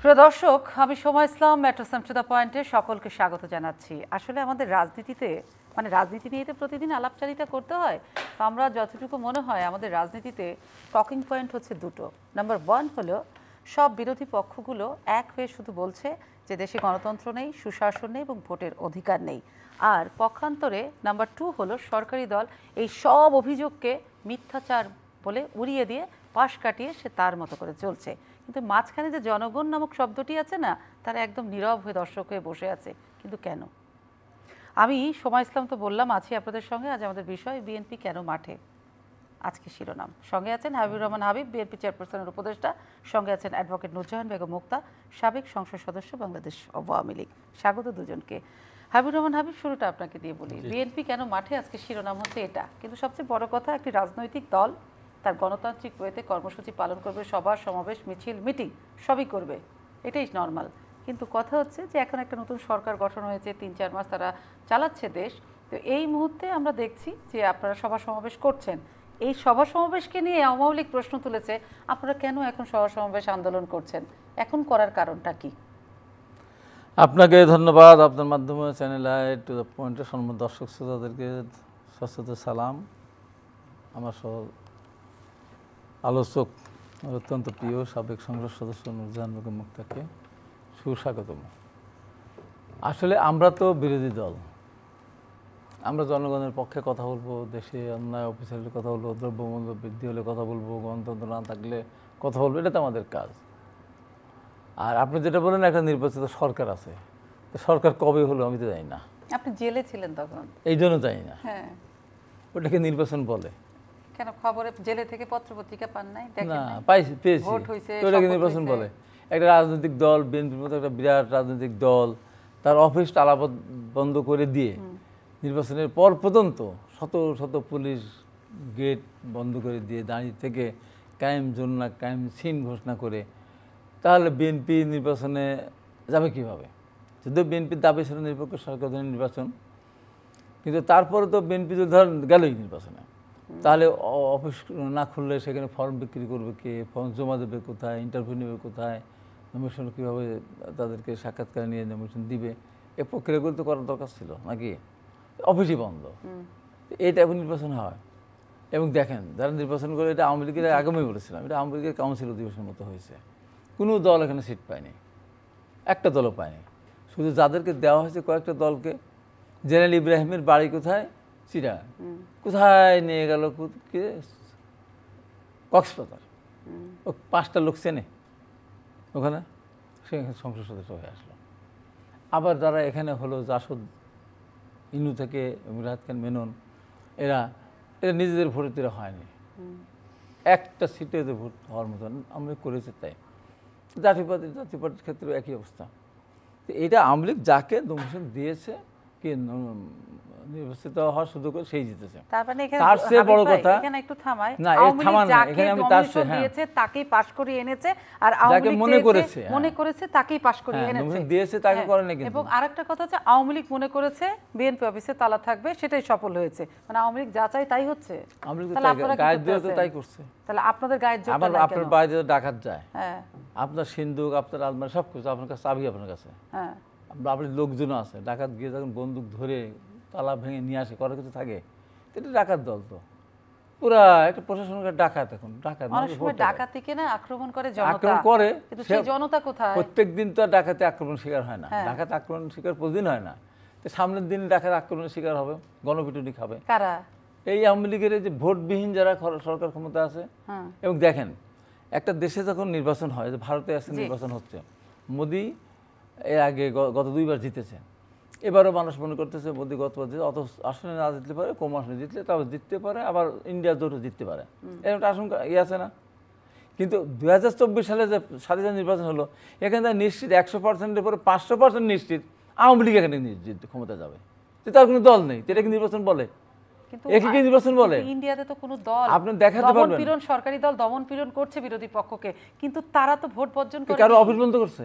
প্রিয় দর্শক আমি সময় ইসলাম মেট্রোসাম টু দ্য পয়েন্টে সকলকে স্বাগত জানাচ্ছি আসলে আমাদের রাজনীতিতে মানে রাজনীতি নিয়ে তো প্রতিদিন আলাপচারিতা করতে হয় তো আমরা যতটুকু মনে হয় আমাদের রাজনীতিতে টকিং পয়েন্ট হচ্ছে দুটো নাম্বার ওয়ান হলো সব বিরোধী পক্ষগুলো এক হয়ে শুধু বলছে যে দেশে গণতন্ত্র নেই সুশাসন নেই এবং ভোটের অধিকার নেই আর পক্ষান্তরে নাম্বার টু হলো সরকারি দল এই সব অভিযোগকে মিথ্যাচার বলে উড়িয়ে দিয়ে পাশ কাটিয়ে সে তার মতো করে চলছে কিন্তু মাঝখানে যে জনগণ নামক শব্দটি আছে না তারা একদম নীরব হয়ে দর্শক হয়ে বসে আছে কিন্তু কেন আমি সময় ইসলাম তো বললাম আছি আপনাদের সঙ্গে আজ আমাদের বিষয় বিএনপি কেন মাঠে আজকে শিরোনাম সঙ্গে আছেন হাবিবুর রহমান হাবিব বিএনপি চেয়ারপারসনের উপদেষ্টা সঙ্গে আছেন অ্যাডভোকেট নুরজাহান বেগম মুক্তা সাবেক সংসদ সদস্য বাংলাদেশ আওয়ামী লীগ স্বাগত দুজনকে হাবিবুর রহমান হাবিব শুরুটা আপনাকে দিয়ে বলি বিএনপি কেন মাঠে আজকে শিরোনাম হচ্ছে এটা কিন্তু সবচেয়ে বড় কথা একটি রাজনৈতিক দল তার গণতান্ত্রিক ওয়েতে কর্মসূচি পালন করবে সবার সমাবেশ মিছিল মিটিং সবই করবে এটাই নর্মাল কিন্তু কথা হচ্ছে যে এখন একটা নতুন সরকার গঠন হয়েছে তিন চার মাস তারা চালাচ্ছে দেশ তো এই মুহূর্তে আমরা দেখছি যে আপনারা সভা সমাবেশ করছেন এই সভা সমাবেশকে নিয়ে অমৌলিক প্রশ্ন তুলেছে আপনারা কেন এখন সভা সমাবেশ আন্দোলন করছেন এখন করার কারণটা কি আপনাকে ধন্যবাদ আপনার মাধ্যমে চ্যানেল আই টু দ্য পয়েন্টের সম্মান দর্শক শ্রোতাদেরকে সচেতন সালাম আমার সহ আলোচক অত্যন্ত প্রিয় সাবেক সংসদ সদস্য নুরজাহান বেগম মুক্তাকে সুস্বাগতম আসলে আমরা তো বিরোধী দল আমরা জনগণের পক্ষে কথা বলবো দেশে অন্যায় অফিসারের কথা বলবো দ্রব্যমূল্য বৃদ্ধি হলে কথা বলবো গণতন্ত্র না থাকলে কথা বলবো এটা তো আমাদের কাজ আর আপনি যেটা বলেন একটা নির্বাচিত সরকার আছে তো সরকার কবে হলো আমি তো জানি না আপনি জেলে ছিলেন তখন এই জন্য জানি না হ্যাঁ ওটাকে নির্বাচন বলে কেন খবরে জেলে থেকে পত্রপত্রিকা পান নাই দেখেন না পাইছি পেয়েছি ভোট হইছে ওটাকে নির্বাচন বলে একটা রাজনৈতিক দল বিএনপির মতো একটা বিরাট রাজনৈতিক দল তার অফিস তালাবদ্ধ বন্ধ করে দিয়ে নির্বাচনের পর পর্যন্ত শত শত পুলিশ গেট বন্ধ করে দিয়ে দাঁড়িয়ে থেকে কায়েম না কায়েম সিন ঘোষণা করে তাহলে বিএনপি নির্বাচনে যাবে কীভাবে যদিও বিএনপির দাবি ছিল নিরপেক্ষ সরকার নির্বাচন কিন্তু তারপরে তো বিএনপি তো ধর গেলই নির্বাচনে তাহলে অফিস না খুললে সেখানে ফর্ম বিক্রি করবে কে ফর্ম জমা দেবে কোথায় ইন্টারভিউ নেবে কোথায় নমিশন কীভাবে তাদেরকে সাক্ষাৎকার নিয়ে নমিশন দিবে এ প্রক্রিয়াগুলো তো করার দরকার ছিল নাকি অফিসই বন্ধ এই টাইপের নির্বাচন হয় এবং দেখেন যারা নির্বাচন করে এটা আওয়ামী লীগের আগামী বলেছিলাম এটা আওয়ামী লীগের কাউন্সিল অধিবেশন মতো হয়েছে কোনো দল এখানে সিট পায়নি একটা দলও পায়নি শুধু যাদেরকে দেওয়া হয়েছে কয়েকটা দলকে জেনারেল ইব্রাহিমের বাড়ি কোথায় চিরা কোথায় নিয়ে গেল কক্সবাজার ও পাঁচটা লোক চেনে ওখানে সে সংসদ সদস্য হয়ে আসলো আবার যারা এখানে হলো জাসদ ইনু থেকে মিরাহাত খান মেনন এরা এরা নিজেদের ভোটে তেরা হয়নি একটা সিটে যে ভোট হওয়ার মতন আমি করেছি তাই জাতিপাতি জাতিপাতির ক্ষেত্রেও একই অবস্থা তো এটা আমলিক যাকে দমশন দিয়েছে কি নির্বাচিত হওয়ার সুযোগ সেই জিতেছে তার মানে চেয়ে বড় কথা একটু থামাই তার হ্যাঁ। তাকেই করে এনেছে আর মনে করেছে হ্যাঁ। মনে করেছে তাকেই হ্যাঁ, দিয়েছে তাকে করে এবং আরেকটা কথা হচ্ছে আওয়ামী লীগ মনে করেছে বিএনপি অফিসে তালা থাকবে সেটাই সফল হয়েছে মানে আওয়ামী লীগ যা চাই তাই হচ্ছে তাই করছে তাহলে আপনাদের গায়ের জোর আমার আপনার বাইরে ডাকাত যায় হ্যাঁ আপনার সিন্ধুক আপনার আলমারি সব কিছু আপনার কাছে চাবি আপনার কাছে হ্যাঁ আপনার লোকজন আছে ডাকাত গিয়ে যখন বন্দুক ধরে তালা ভেঙে নিয়ে আসে করার কিছু থাকে এটা ডাকাত দল তো পুরা একটা প্রশাসনকে ডাকাত এখন ডাকাত ডাকাতিকে না আক্রমণ করে আক্রমণ করে জনতা কোথায় প্রত্যেক দিন তো ডাকাতে আক্রমণ শিকার হয় না হ্যাঁ। ডাকাত আক্রমণ শিকার প্রতিদিন হয় না তো সামনের দিন ডাকাত আক্রমণের শিকার হবে গণপিটুনি খাবে কারা এই আওয়ামী লীগের যে ভোটবিহীন যারা সরকার ক্ষমতা আছে হ্যাঁ। এবং দেখেন একটা দেশে যখন নির্বাচন হয় যে ভারতে আসে নির্বাচন হচ্ছে মোদি এর আগে গত দুইবার জিতেছে এবারও মানুষ মনে করতেছে মোদি গতবার অত আসনে না জিততে পারে কম আসনে জিতলে তারপর জিততে পারে আবার ইন্ডিয়া জোটও জিততে পারে এরকম একটা আশঙ্কা ইয়ে আছে না কিন্তু দু হাজার সালে যে স্বাধীনতা নির্বাচন হলো এখানে তার নিশ্চিত একশো পার্সেন্টের পরে পাঁচশো পার্সেন্ট নিশ্চিত আওয়ামী লীগ এখানে ক্ষমতা যাবে তো তার কোনো দল নেই এটা কি নির্বাচন বলে কিন্তু তারা তো ভোট বর্জন করছে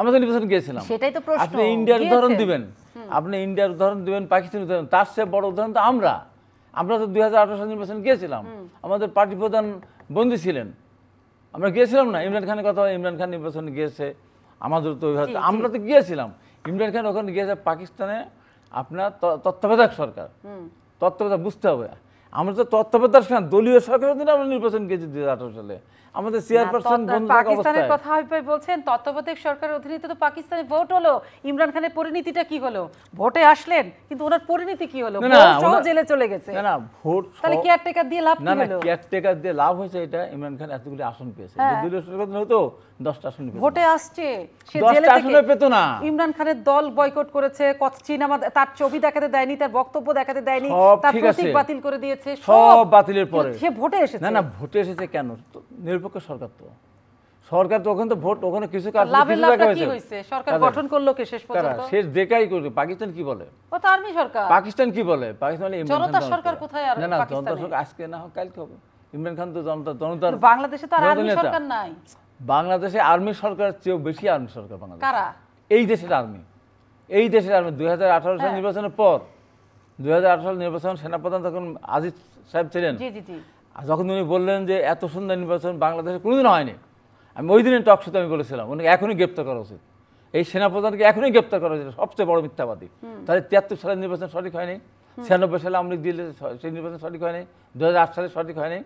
আমরা তো নির্বাচন গিয়েছিলাম সেটাই তো প্রশ্ন আপনি ইন্ডিয়ার উদাহরণ দিবেন আপনি ইন্ডিয়ার উদাহরণ দিবেন পাকিস্তানের উদাহরণ তার চেয়ে বড় উদাহরণ তো আমরা আমরা তো দুই হাজার সাল নির্বাচন গিয়েছিলাম আমাদের পার্টি প্রধান বন্দী ছিলেন আমরা গিয়েছিলাম না ইমরান খানের কথা ইমরান খান নির্বাচন গিয়েছে আমাদের তো আমরা তো গিয়েছিলাম ইমরান খান ওখানে গিয়েছে পাকিস্তানে আপনার তত্ত্বাবধায়ক সরকার তত্ত্বাবধায়ক বুঝতে হবে আমরা তো তত্ত্বাবধায়ক দলীয় সরকারের দিন আমরা নির্বাচন গিয়েছি দু সালে আমাদের চেয়ারপারসন পাকিস্তানের কথা আপনি বলছেন তত্ত্বাবধায়ক সরকারের অধীনে তো পাকিস্তানে ভোট হলো ইমরান খানের পরিণতিটা কি হলো ভোটে আসলেন কিন্তু ওনার পরিণতি কি হলো ভোট জেলে চলে গেছে না না ভোট তাহলে কেয়ারটেকার দিয়ে লাভ না না কেয়ারটেকার দিয়ে লাভ হয়েছে এটা ইমরান খান এতগুলি আসন পেয়েছে হ্যাঁ। দুই যদি কথা হতো 10টা আসন ভোটে আসছে সে জেলে থেকে পেতো না ইমরান খানের দল বয়কট করেছে কত চীন তার ছবি দেখাতে দেয়নি তার বক্তব্য দেখাতে দেয়নি তার প্রতীক বাতিল করে দিয়েছে সব বাতিলের পরে সে ভোটে এসেছে না না ভোটে এসেছে কেন নিরপেক্ষ সরকার তো সরকার তো ওখানে তো ভোট ওখানে কিছু কাজ লাভের কি হইছে সরকার গঠন করলো কে শেষ পর্যন্ত শেষ দেখাই করলো পাকিস্তান কি বলে ও তো আর্মি সরকার পাকিস্তান কি বলে পাকিস্তান জনতা সরকার কোথায় আর না না জনতা সরকার আজকে না হোক কালকে হবে ইমরান খান তো জনতা জনতা বাংলাদেশে তো আর আর্মি সরকার নাই বাংলাদেশে আর্মি সরকার চেয়েও বেশি আর্মি সরকার বাংলাদেশ কারা এই দেশের আর্মি এই দেশের আর্মি দুই হাজার আঠারো সাল হ্যাঁ। নির্বাচনের পর দুই হাজার আঠারো সাল নির্বাচন সেনাপ্রধান তখন আজিজ সাহেব ছিলেন জি জি জি আর যখন উনি বললেন যে এত সুন্দর নির্বাচন বাংলাদেশে কোনোদিন হয়নি আমি ওই দিনের টকশোতে আমি বলেছিলাম উনি এখনই গ্রেপ্তার করা উচিত এই সেনাপ্রধানকে এখনই গ্রেপ্তার করা উচিত সবচেয়ে বড় মিথ্যাবাদী তাহলে তিয়াত্তর সালের নির্বাচন সঠিক হয়নি ছিয়ানব্বই সালে আমরা দিলে সেই নির্বাচন সঠিক হয়নি দু সালে সঠিক হয়নি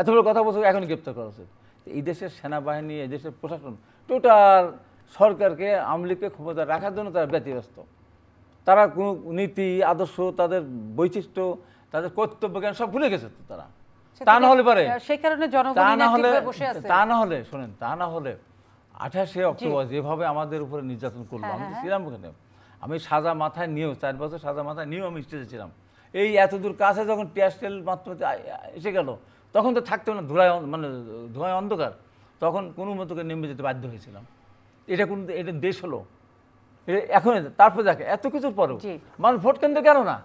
এত বড় কথা বলছে এখনই গ্রেপ্তার করা উচিত এই দেশের সেনাবাহিনী এই দেশের প্রশাসন টোটাল সরকারকে আওয়ামী লীগকে ক্ষমতা রাখার জন্য তারা ব্যতিব্যস্ত তারা কোনো নীতি আদর্শ তাদের বৈশিষ্ট্য তাদের কর্তব্য জ্ঞান সব ভুলে গেছে তো তারা তা না হলে পারে সেই কারণে জনগণ তা না হলে শোনেন তা না হলে আঠাশে অক্টোবর যেভাবে আমাদের উপরে নির্যাতন করলো হ্যাঁ, আমি হ্যাঁ, হ্যাঁ। ছিলাম ওখানে আমি সাজা মাথায় নিয়েও চার বছর সাজা মাথায় নিয়েও আমি স্টেজে ছিলাম এই এত দূর কাছে যখন টেস্টেল মাত্র এসে গেল তখন তো থাকতে না ধুলায় মানে ধোঁয়ায় অন্ধকার তখন কোনো মতোকে নেমে যেতে বাধ্য হয়েছিলাম এটা কোনো এটা দেশ হলো এখন তারপর দেখে এত কিছুর পরেও মানুষ ভোট কেন্দ্রে কেন না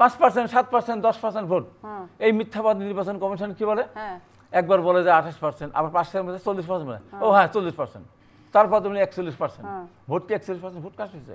পাঁচ পার্সেন্ট সাত পার্সেন্ট দশ পার্সেন্ট ভোট হ্যাঁ। এই মিথ্যাবাদ নির্বাচন কমিশন কি বলে হ্যাঁ। একবার বলে যে আঠাশ পার্সেন্ট আবার পার্সেন্টের মধ্যে চল্লিশ পার্সেন্ট হ্যাঁ। ও হ্যাঁ চল্লিশ পার্সেন্ট তারপর তুমি একচল্লিশ পার্সেন্ট ভোটটি একচল্লিশ পার্সেন্ট ভোট কাজ হয়েছে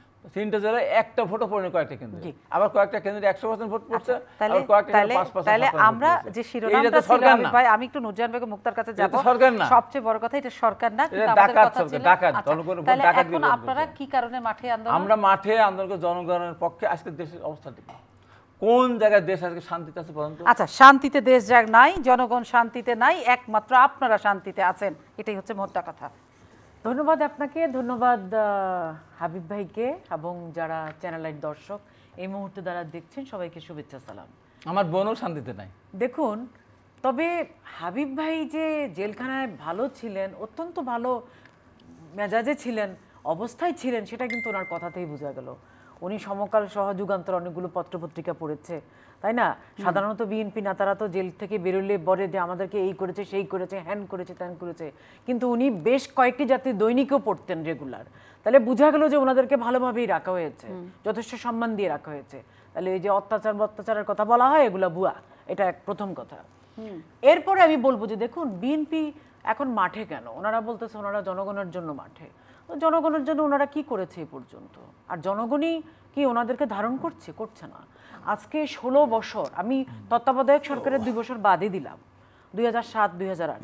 তিনটা জেলায় একটা ভোটও পড়েনি কয়েকটা কেন্দ্রে আবার কয়েকটা কেন্দ্রে একশো পার্সেন্ট ভোট আচ্ছা, পড়ছে তাহলে আমরা যে শিরোনামটা আমি একটু বেগম মুক্তার কাছে সরকার না সবচেয়ে বড় কথা এটা সরকার না আচ্ছা, আপনারা কি কারণে মাঠে আন্দোলন আমরা মাঠে আন্দোলন জনগণের পক্ষে আজকে দেশের অবস্থা দেখি কোন জায়গায় দেশ আজকে শান্তিতে আছে আচ্ছা শান্তিতে দেশ যাক নাই জনগণ শান্তিতে নাই একমাত্র আপনারা শান্তিতে আছেন এটাই হচ্ছে মোদ্দা কথা ধন্যবাদ আপনাকে ধন্যবাদ হাবিব ভাইকে এবং যারা চ্যানেল আইট দর্শক এই মুহূর্তে দ্বারা দেখছেন সবাইকে শুভেচ্ছা সালাম আমার বোনও শান্তিতে নাই দেখুন তবে হাবিব ভাই যে জেলখানায় ভালো ছিলেন অত্যন্ত ভালো মেজাজে ছিলেন অবস্থায় ছিলেন সেটা কিন্তু ওনার কথাতেই বোঝা গেল উনি সমকাল সহযোগান্তর অনেকগুলো পত্রপত্রিকা পড়েছে তাই না সাধারণত বিএনপি নেতারা তো জেল থেকে বেরোলে বলে যে আমাদেরকে এই করেছে সেই করেছে হ্যান করেছে ত্যান করেছে কিন্তু উনি বেশ কয়েকটি জাতির দৈনিকও পড়তেন রেগুলার তাহলে বোঝা গেল যে ওনাদেরকে ভালোভাবেই রাখা হয়েছে যথেষ্ট সম্মান দিয়ে রাখা হয়েছে তাহলে এই যে অত্যাচার অত্যাচারের কথা বলা হয় এগুলো ভুয়া এটা এক প্রথম কথা এরপরে আমি বলবো যে দেখুন বিএনপি এখন মাঠে কেন ওনারা বলতেছে ওনারা জনগণের জন্য মাঠে জনগণের জন্য ওনারা কি করেছে এ পর্যন্ত আর জনগণই কি ওনাদেরকে ধারণ করছে করছে না আজকে ষোলো বছর আমি তত্ত্বাবধায়ক সরকারের দুই বছর বাদে দিলাম দুই হাজার সাত দুই হাজার আট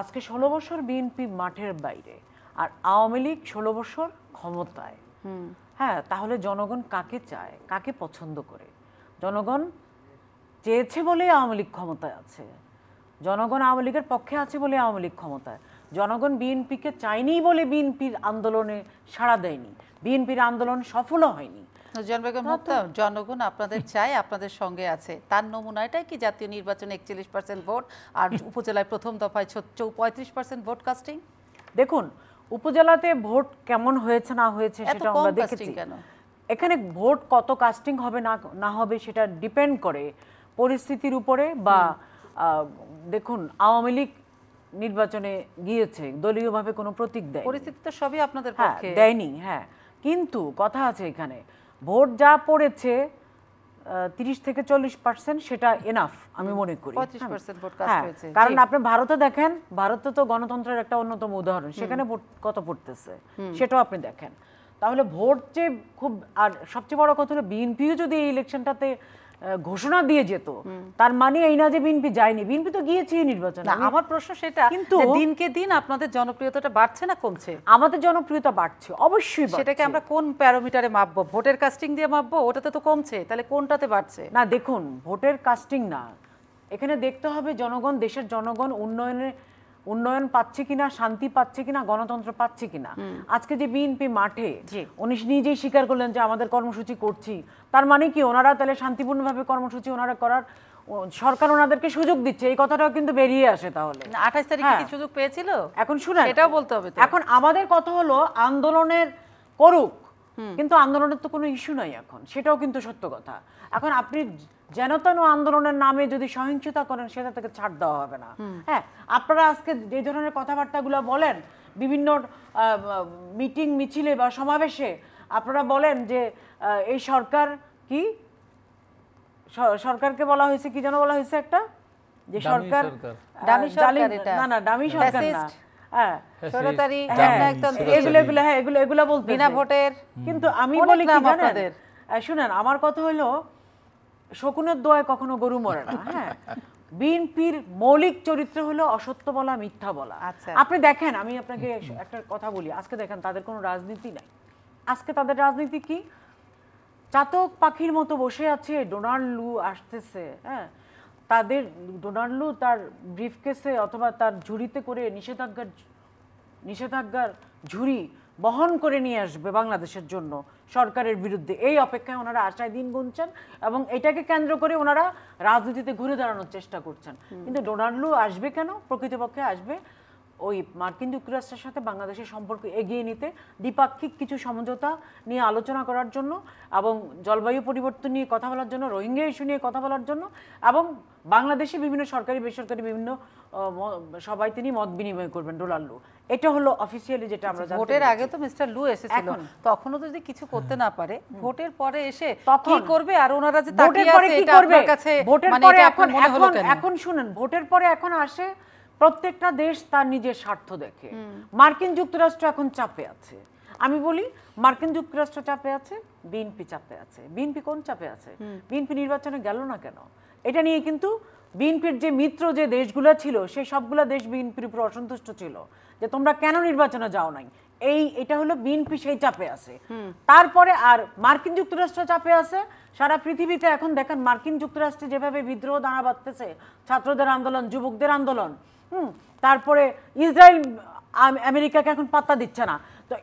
আজকে ষোলো বছর বিএনপি মাঠের বাইরে আর আওয়ামী লীগ ষোলো বছর ক্ষমতায় হ্যাঁ তাহলে জনগণ কাকে চায় কাকে পছন্দ করে জনগণ চেয়েছে বলে আওয়ামী লীগ ক্ষমতায় আছে জনগণ আওয়ামী লীগের পক্ষে আছে বলে আওয়ামী লীগ ক্ষমতায় জনগণ বিএনপিকে চায়নি বলে বিএনপির আন্দোলনে সাড়া দেয়নি বিএনপির আন্দোলন সফলও হয়নি নজরুল বেগম মুক্তা জনগণ আপনাদের চাই আপনাদের সঙ্গে আছে তার কি জাতীয় নির্বাচনে একচল্লিশ পার্সেন্ট ভোট আর উপজেলায় প্রথম দফায় পঁয়ত্রিশ পার্সেন্ট ভোট কাস্টিং দেখুন উপজেলাতে ভোট কেমন হয়েছে না হয়েছে সেটা আমরা দেখেছি এখানে ভোট কত কাস্টিং হবে না না হবে সেটা ডিপেন্ড করে পরিস্থিতির উপরে বা দেখুন আওয়ামী লীগ নির্বাচনে গিয়েছে দলীয়ভাবে কোনো প্রতীক দেয় পরিস্থিতি তো সবই আপনাদের হ্যাঁ, দেয়নি হ্যাঁ কিন্তু কথা আছে এখানে ভোট যা পড়েছে তিরিশ থেকে চল্লিশ পার্সেন্ট সেটা এনাফ আমি মনে করি হ্যাঁ। হ্যাঁ, কারণ আপনি ভারতে দেখেন ভারত তো গণতন্ত্রের একটা অন্যতম উদাহরণ সেখানে কত পড়তেছে সেটাও আপনি দেখেন তাহলে ভোট যে খুব আর সবচেয়ে বড় কথা হলো বিএনপিও যদি এই ইলেকশনটাতে ঘোষণা দিয়ে যেত তার মানে এই না যে বিএনপি যায়নি বিএনপি তো গিয়েছে নির্বাচনে আমার প্রশ্ন সেটা কিন্তু দিনকে দিন আপনাদের জনপ্রিয়তাটা বাড়ছে না কমছে আমাদের জনপ্রিয়তা বাড়ছে অবশ্যই সেটাকে আমরা কোন প্যারামিটারে মাপবো ভোটের কাস্টিং দিয়ে মাপবো ওটাতে তো কমছে তাহলে কোনটাতে বাড়ছে না দেখুন ভোটের কাস্টিং না এখানে দেখতে হবে জনগণ দেশের জনগণ উন্নয়নের উন্নয়ন পাচ্ছে কিনা শান্তি পাচ্ছে কিনা গণতন্ত্র পাচ্ছে কিনা আজকে যে বিএনপি মাঠে উনি নিজেই স্বীকার করলেন যে আমাদের কর্মসূচি করছি তার মানে কি ওনারা তাহলে শান্তিপূর্ণভাবে কর্মসূচি ওনারা করার সরকার ওনাদেরকে সুযোগ দিচ্ছে এই কথাটাও কিন্তু বেরিয়ে আসে তাহলে আঠাশ তারিখে কি হ্যাঁ। সুযোগ পেয়েছিল এখন শুনে এটাও বলতে হবে এখন আমাদের কথা হলো আন্দোলনের করুক কিন্তু আন্দোলনের তো কোনো ইস্যু নাই এখন সেটাও কিন্তু সত্য কথা এখন আপনি জনতন আন্দোলনের নামে যদি সহিংসতা করেন সেটা থেকে ছাড় দেওয়া হবে না হ্যাঁ আপনারা আজকে যে ধরনের কথাবার্তাগুলো বলেন বিভিন্ন মিটিং মিছিলে বা সমাবেশে আপনারা বলেন যে এই সরকার কি সরকারকে বলা হয়েছে কি যেন বলা হয়েছে একটা যে সরকার না না দামি সরকার কিন্তু আমি বলি কি জানেন শুনেন আমার কথা হলো শকুনের দোয়ায় কখনো গরু মরে না হ্যাঁ বিএনপির মৌলিক চরিত্র হলো অসত্য বলা মিথ্যা বলা আচ্ছা। আপনি দেখেন আমি আপনাকে একটা কথা বলি আজকে দেখেন তাদের কোনো রাজনীতি নাই আজকে তাদের রাজনীতি কি চাতক পাখির মতো বসে আছে ডোনাল্ডলু আসতেছে হ্যাঁ তাদের ডোনাল্ডলু তার ব্রিফকেসে অথবা তার ঝুড়িতে করে নিষেধাজ্ঞার নিষেধাজ্ঞার ঝুড়ি বহন করে নিয়ে আসবে বাংলাদেশের জন্য সরকারের বিরুদ্ধে এই অপেক্ষায় ওনারা আশায় দিন গুনছেন এবং এটাকে কেন্দ্র করে ওনারা রাজনীতিতে ঘুরে দাঁড়ানোর চেষ্টা করছেন কিন্তু ডোনাল্ডলু আসবে কেন প্রকৃতপক্ষে আসবে ওই মার্কিন যুক্তরাষ্ট্রের সাথে বাংলাদেশের সম্পর্ক এগিয়ে নিতে দ্বিপাক্ষিক কিছু সমঝোতা নিয়ে আলোচনা করার জন্য এবং জলবায়ু পরিবর্তন নিয়ে কথা বলার জন্য রোহিঙ্গা ইস্যু নিয়ে কথা বলার জন্য এবং বাংলাদেশে বিভিন্ন সরকারি বেসরকারি বিভিন্ন সবাই তিনি মত বিনিময় করবেন ডোনাল্ড লু এটা হলো অফিসিয়ালি যেটা আমরা ভোটের আগে তো মিস্টার লু এসেছিল তখনও তো যদি কিছু করতে না পারে ভোটের পরে এসে কি করবে আর ওনারা যে তাকিয়ে আছে এটা আপনার কাছে ভোটের মানে পরে এখন এখন শুনেন ভোটের পরে এখন আসে প্রত্যেকটা দেশ তার নিজের স্বার্থ দেখে মার্কিন যুক্তরাষ্ট্র এখন চাপে আছে আমি বলি মার্কিন যুক্তরাষ্ট্র চাপে আছে বিএনপি চাপে আছে বিএনপি কোন চাপে আছে বিএনপি নির্বাচনে গেল না কেন এটা নিয়ে কিন্তু বিএনপির যে মিত্র যে দেশগুলো ছিল সেই সবগুলো দেশ বিএনপির উপর অসন্তুষ্ট ছিল যে তোমরা কেন নির্বাচনে যাও নাই এই এটা হলো বিএনপি সেই চাপে আছে তারপরে আর মার্কিন যুক্তরাষ্ট্র চাপে আছে সারা পৃথিবীতে এখন দেখেন মার্কিন যুক্তরাষ্ট্রে যেভাবে বিদ্রোহ দাঁড়া বাঁধতেছে ছাত্রদের আন্দোলন যুবকদের আন্দোলন তারপরে ইসরায়েল আমেরিকাকে এখন পাত্তা দিচ্ছে না তো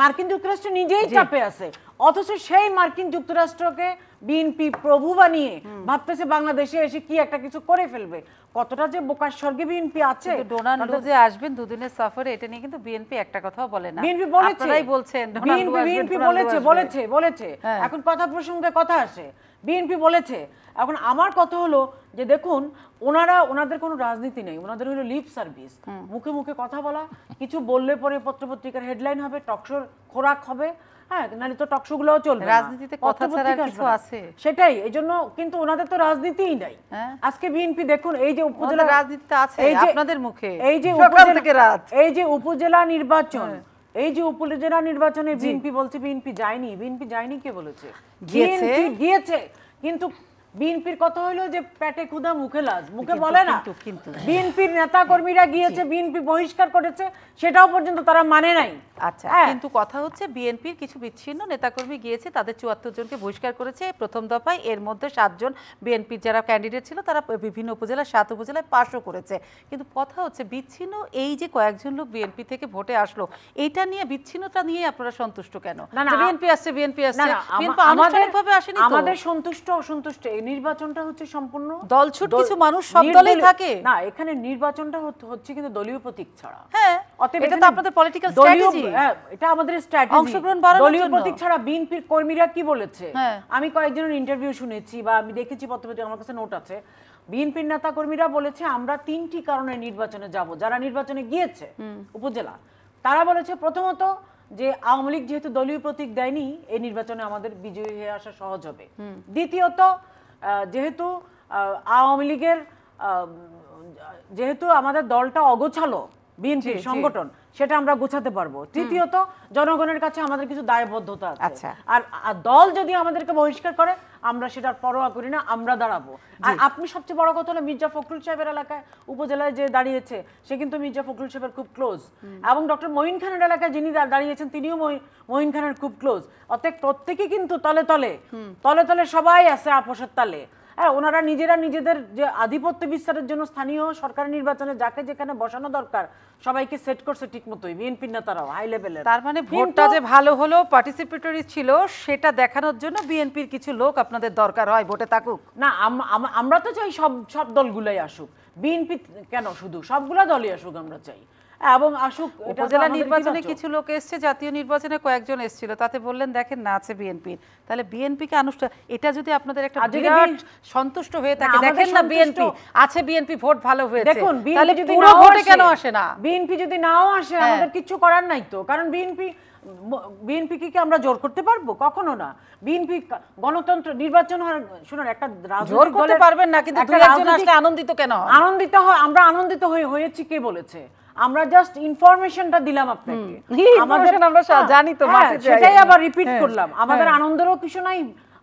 মার্কিন যুক্তরাষ্ট্র নিজেই চাপে আছে অথচ সেই মার্কিন যুক্তরাষ্ট্রকে বিএনপি প্রভু বানিয়ে ভাবতেছে বাংলাদেশে এসে কি একটা কিছু করে ফেলবে কতটা যে বোকার স্বর্গে বিএনপি আছে ডোনাল্ড যে আসবেন দুদিনের সফরে এটা নিয়ে কিন্তু বিএনপি একটা কথাও বলে না বিএনপি বলেছে বলছেন বিএনপি বলেছে বলেছে বলেছে হ্যাঁ। এখন কথা প্রসঙ্গে কথা আসে বিএনপি বলেছে এখন আমার কথা হলো যে দেখুন ওনারা ওনাদের কোনো রাজনীতি নেই ওনাদের হলো লিপ সার্ভিস মুখে মুখে কথা বলা কিছু বললে পরে পত্রপত্রিকার হেডলাইন হবে টকশোর খোরাক হবে হ্যাঁ নাহলে তো টকশোগুলোও চলবে রাজনীতিতে কথা ছাড়া আছে সেটাই এই জন্য কিন্তু ওনাদের তো রাজনীতিই নাই হ্যাঁ। আজকে বিএনপি দেখুন এই যে উপজেলা রাজনীতি আছে আপনাদের মুখে এই যে উপজেলা এই যে উপজেলা নির্বাচন হ্যাঁ। এই যে উপজেলা নির্বাচনে বিএনপি বলছে বিএনপি যায়নি বিএনপি যায়নি কে বলেছে গিয়েছে গিয়েছে কিন্তু বিএনপির কথা হলো যে প্যাটে ক্ষুধা মুখে লাজ মুখে বলে না কিন্তু বিএনপির নেতা কর্মীরা গিয়েছে বিএনপি বহিষ্কার করেছে সেটাও পর্যন্ত তারা মানে নাই আচ্ছা হ্যাঁ। কিন্তু কথা হচ্ছে বিএনপির কিছু বিচ্ছিন্ন নেতাকর্মী গিয়েছে তাদের চুয়াত্তর জনকে বহিষ্কার করেছে প্রথম দফায় এর মধ্যে সাতজন বিএনপির যারা ক্যান্ডিডেট ছিল তারা বিভিন্ন উপজেলা সাত উপজেলায় পাশও করেছে কিন্তু কথা হচ্ছে বিচ্ছিন্ন এই যে কয়েকজন লোক বিএনপি থেকে ভোটে আসলো এটা নিয়ে বিচ্ছিন্নতা নিয়ে আপনারা সন্তুষ্ট কেন বিএনপি আসছে বিএনপি আসছে আমাদের সন্তুষ্ট অসন্তুষ্ট নির্বাচনটা হচ্ছে সম্পূর্ণ দলছুট কিছু মানুষ সব দলেই থাকে না এখানে নির্বাচনটা হচ্ছে কিন্তু দলীয় প্রতীক ছাড়া হ্যাঁ অতএব এটা তো আপনাদের পলিটিক্যাল স্ট্র্যাটেজি এটা আমাদের স্ট্র্যাটেজি অংশগ্রহণ বাড়ানোর দলীয় প্রতীক ছাড়া বিএনপির কর্মীরা কি বলেছে হ্যাঁ। আমি কয়েকজনের ইন্টারভিউ শুনেছি বা আমি দেখেছি পত্রপত্রিকা আমার কাছে নোট আছে বিএনপির নেতা কর্মীরা বলেছে আমরা তিনটি কারণে নির্বাচনে যাব যারা নির্বাচনে গিয়েছে উপজেলা তারা বলেছে প্রথমত যে আওয়ামী লীগ যেহেতু দলীয় প্রতীক দেয়নি এই নির্বাচনে আমাদের বিজয়ী হয়ে আসা সহজ হবে দ্বিতীয়ত যেহেতু আওয়ামী লীগের যেহেতু আমাদের দলটা অগোছালো বিএনপি সংগঠন সেটা আমরা গোছাতে পারবো তৃতীয়ত জনগণের কাছে আমাদের কিছু দায়বদ্ধতা আছে আচ্ছা। আর দল যদি আমাদেরকে বহিষ্কার করে আমরা সেটার পরোয়া করি না আমরা দাঁড়াবো আর আপনি সবচেয়ে বড় কথা হলো মির্জা ফখরুল সাহেবের এলাকায় উপজেলায় যে দাঁড়িয়েছে সে কিন্তু মির্জা ফখরুল সাহেবের খুব ক্লোজ এবং ডক্টর মহিন খানের এলাকায় যিনি দাঁড়িয়েছেন তিনিও মহিন খানের খুব ক্লোজ অর্থাৎ প্রত্যেকে কিন্তু তলে তলে তলে তলে সবাই আছে আপোষের তালে হ্যাঁ ওনারা নিজেরা নিজেদের যে আধিপত্য বিস্তারের জন্য স্থানীয় সরকার নির্বাচনে যাকে যেখানে বসানো দরকার সবাইকে সেট করছে ঠিক মতোই বিএনপির নেতারাও হাই লেভেলে তার মানে ভোটটা যে ভালো হলো পার্টিসিপেটরি ছিল সেটা দেখানোর জন্য বিএনপির কিছু লোক আপনাদের দরকার হয় ভোটে থাকুক না আমরা তো চাই সব সব দলগুলোই আসুক বিএনপি কেন শুধু সবগুলা দলই আসুক আমরা চাই এবং আসুক উপজেলা নির্বাচনে কিছু লোক এসছে জাতীয় নির্বাচনে কয়েকজন এসেছিল তাতে বললেন দেখেন না আছে বিএনপি তাহলে বিএনপি কে আনুষ্ঠান এটা যদি আপনাদের একটা বিরাট সন্তুষ্ট হয়ে থাকে দেখেন না বিএনপি আছে বিএনপি ভোট ভালো হয়েছে দেখুন যদি পুরো ভোটে কেন আসে না বিএনপি যদি নাও আসে হ্যাঁ। আমাদের কিছু করার নাই তো কারণ বিএনপি বিএনপিকে কি আমরা জোর করতে পারবো কখনো না বিএনপি গণতন্ত্র নির্বাচন হওয়ার শুনুন একটা জোর করতে পারবেন না কিন্তু আসলে আনন্দিত কেন আনন্দিত হয় আমরা আনন্দিত হয়ে হয়েছি কে বলেছে আমরা জাস্ট ইনফরমেশনটা দিলাম আপনাকে আমাদের আমরা হ্যাঁ, জানি তো হ্যাঁ, সেটাই আবার রিপিট হ্যাঁ, করলাম আমাদের আনন্দেরও কিছু নাই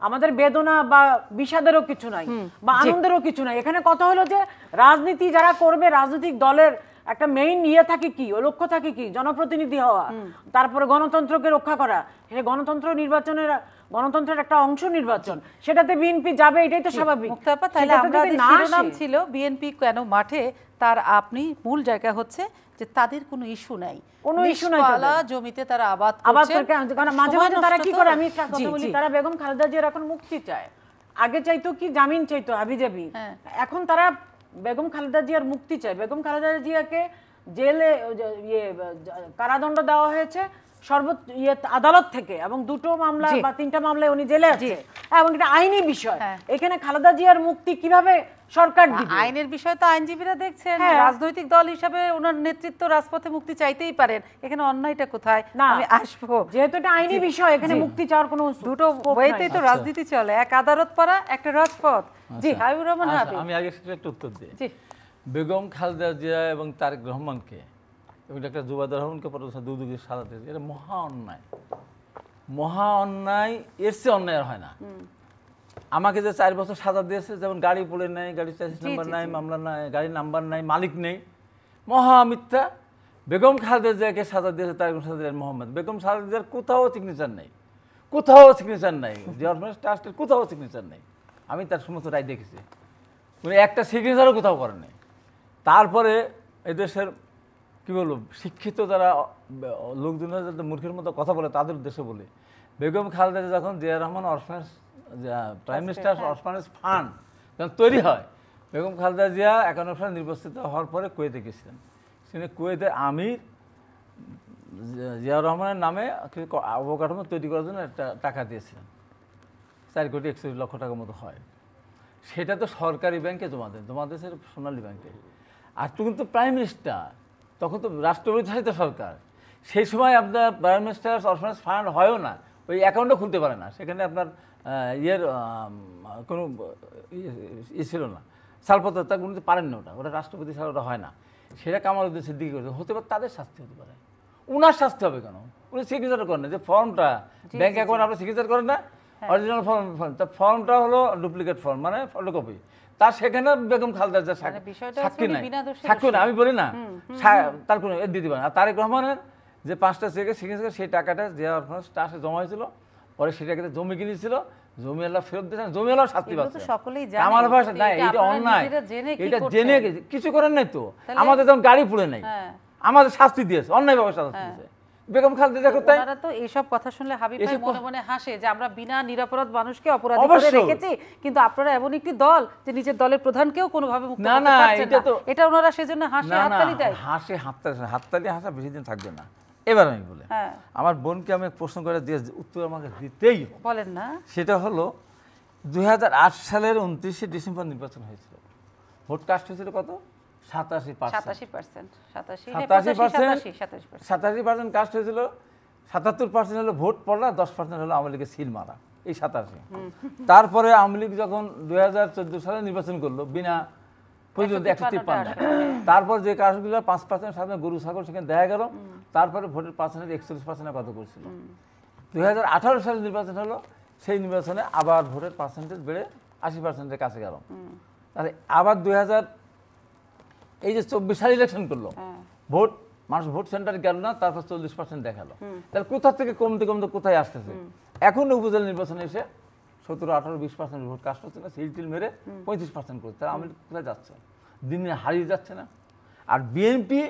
আমাদের বেদনা বা বিষাদেরও কিছু নাই বা আনন্দেরও কিছু নাই এখানে কথা হলো যে রাজনীতি যারা করবে রাজনৈতিক দলের একটা মেইন ইয়ে থাকে কি ও লক্ষ্য থাকে কি জনপ্রতিনিধি হওয়া তারপরে গণতন্ত্রকে রক্ষা করা সেটা গণতন্ত্র নির্বাচনের গণতন্ত্রের একটা অংশ নির্বাচন সেটাতে বিএনপি যাবে এটাই তো স্বাভাবিক তাহলে নাম ছিল বিএনপি কেন মাঠে তার আপনি মূল জায়গা হচ্ছে যে তাদের কোনো ইস্যু নাই কোনো ইস্যু নাই তারা জমিতে তারা আবাদ আবাদ কারণ মাঝে মাঝে তারা কি করে আমি কথা বলি তারা বেগম খালেদা জিয়ার এখন মুক্তি চায় আগে চাইতো কি জামিন চাইতো আবিজাবি হ্যাঁ। এখন তারা বেগম খালেদা জিয়ার মুক্তি চাই বেগম খালেদা জিয়াকে জেলে ইয়ে কারাদণ্ড দেওয়া হয়েছে ইয়ে আদালত থেকে এবং দুটো মামলা বা তিনটা মামলায় উনি জেলে আছে এবং এটা আইনি বিষয় হ্যাঁ। এখানে খালেদা জিয়ার মুক্তি কিভাবে সরকার আইনের বিষয় তো আইনজীবীরা দেখছেন হ্যাঁ। রাজনৈতিক দল হিসাবে ওনার নেতৃত্ব রাজপথে মুক্তি চাইতেই পারেন এখানে অন্যায়টা কোথায় না আমি আসবো যেহেতু এটা আইনি বিষয় এখানে মুক্তি চাওয়ার কোনো দুটো ওয়েতেই আচ্ছা। তো রাজনীতি চলে এক আদালত পাড়া একটা রাজপথ জি আচ্ছা। হাবিবুর রহমান আচ্ছা, আমি আগে একটু উত্তর দিই বেগম খালেদা জিয়া এবং তার রহমানকে এবং ডাক্তার জুবাদুর রহমানকে পরবর্তী দুদুকে সাজা দিয়েছে এটা মহা অন্যায় মহা অন্যায় এর চেয়ে অন্যায় হয় না আমাকে যে চার বছর সাজা দিয়েছে যেমন গাড়ি পড়ে নেই গাড়ি চার্জ নাম্বার নাই মামলা নাই গাড়ির নাম্বার নাই মালিক নেই মহা মিথ্যা বেগম খালেদা জিয়াকে সাজা দিয়েছে তার সাজা মোহাম্মদ বেগম খালেদা জিয়ার কোথাও সিগনেচার নেই কোথাও সিগনেচার নেই জিয়ার ট্রাস্টের কোথাও সিগনেচার নেই আমি তার সমস্ত রায় দেখেছি উনি একটা সিগনেচারও কোথাও করেন তারপরে এদেশের কী বলবো শিক্ষিত যারা লোকজনের যাতে মূর্খের মতো কথা বলে তাদের উদ্দেশ্যে বলে বেগম খালেদা যখন Zia Rahman orphanage prime minister orphanage fund যখন তৈরি হয় বেগম খালেদা জিয়া এখন সালে নির্বাচিত হওয়ার পরে কুয়েতে গেছিলেন সেখানে কুয়েতে আমির জিয়া রহমানের নামে অবকাঠামো তৈরি করার জন্য একটা টাকা দিয়েছিলেন চার কোটি একচল্লিশ লক্ষ টাকার মতো হয় সেটা তো সরকারি ব্যাংকে জমা দেন জমা দিয়েছে সোনালী ব্যাংকে আর কিন্তু প্রাইম মিনিস্টার তখন তো রাষ্ট্রপরিচালিত সরকার সেই সময় আপনার প্রাইম মিনিস্টার্স অরফানেজ ফান্ড হয়ও না ওই অ্যাকাউন্টও খুলতে পারে না সেখানে আপনার ইয়ের কোনো ইয়ে ছিল না সালপত্র তা কোনো পারেন না ওটা ওটা রাষ্ট্রপতি ছাড়া ওটা হয় না সেটা কামাল উদ্দেশ্যের সিদ্দিকি করেছে হতে পারে তাদের শাস্তি হতে পারে উনার শাস্তি হবে কেন উনি সিগনেচার করেন না যে ফর্মটা ব্যাঙ্ক অ্যাকাউন্ট আপনি সিগনেচার করেন না অরিজিনাল হ্যাঁ। ফর্ম তা ফর্মটা হলো ডুপ্লিকেট ফর্ম মানে ফটোকপি তার সেখানে বেগম খালদার যা মানে সাক্ষী নাই সাক্ষী না আমি বলি না তার কোনো দিতে পারে আর তারেক রহমানের যে পাঁচটা চেকে সেখানে সেই টাকাটা ফলে তার ট্রাস্টে জমা হয়েছিল পরে সেটাকে জমি কিনেছিল জমি আল্লাহ ফেরত দিয়েছেন জমি আল্লাহ শাস্তি পাচ্ছে আমার ভাষা নাই এটা অন্যায় এটা জেনে কিছু করেন নাই তো আমাদের যেমন গাড়ি পুড়ে নাই হ্যাঁ। আমাদের শাস্তি দিয়েছে অন্যায় ব্যবস্থা দিয়েছে বেগম খালেদা কোথায় তারা তো এইসব কথা শুনলে হাবিব ভাই মনে মনে হাসে যে আমরা বিনা নিরাপরাধ মানুষকে অপরাধী করে রেখেছি কিন্তু আপনারা এমন একটি দল যে নিজের দলের প্রধানকেও কোনোভাবে মুক্ত করতে পারছেন না এটা তো এটা ওনারা সেজন্য হাসে হাততালি দেয় হাসে হাততালি হাততালি হাসা বেশি দিন থাকবে না এবার আমি বলি হ্যাঁ। আমার বোনকে আমি প্রশ্ন করে দিয়ে উত্তর আমাকে দিতেই বলেন না সেটা হলো দুই সালের উনত্রিশে ডিসেম্বর নির্বাচন হয়েছিল ভোট কাস্ট হয়েছিল কত সাতাশি পার্সেন্ট সাতাশি পার্সেন্ট কাস্ট হয়েছিল সাতাত্তর পার্সেন্ট হলো ভোট পড়া দশ পার্সেন্ট হলো আওয়ামী লীগের সিল মারা এই সাতাশি তারপরে আওয়ামী লীগ যখন দুই সালে নির্বাচন করলো বিনা পর্যন্ত একশো হ্যাঁ। তারপর যে কাজগুলো পাঁচ পার্সেন্ট সাধারণ গরু ছাগল সেখানে দেখা গেল তারপরে ভোটের পার্সেন্ট একচল্লিশ পার্সেন্টের কত করছিল দুই সালে নির্বাচন হলো সেই নির্বাচনে আবার ভোটের পার্সেন্টেজ বেড়ে আশি পার্সেন্টের কাছে গেল তাহলে আবার দুই এই যে চব্বিশ সাল ইলেকশন করলো হ্যাঁ। ভোট মানুষ ভোট সেন্টার গেল না তারপর চল্লিশ পার্সেন্ট দেখালো তাহলে কোথা থেকে কমতে কমতে কোথায় আসতেছে এখন উপজেলা নির্বাচনে এসে সতেরো আঠারো বিশ পার্সেন্ট ভোট কাজ করছে না সিলটিল মেরে পঁয়ত্রিশ পার্সেন্ট করছে তারা আমি কোথায় যাচ্ছে দিন দিন হারিয়ে যাচ্ছে না আর বিএনপি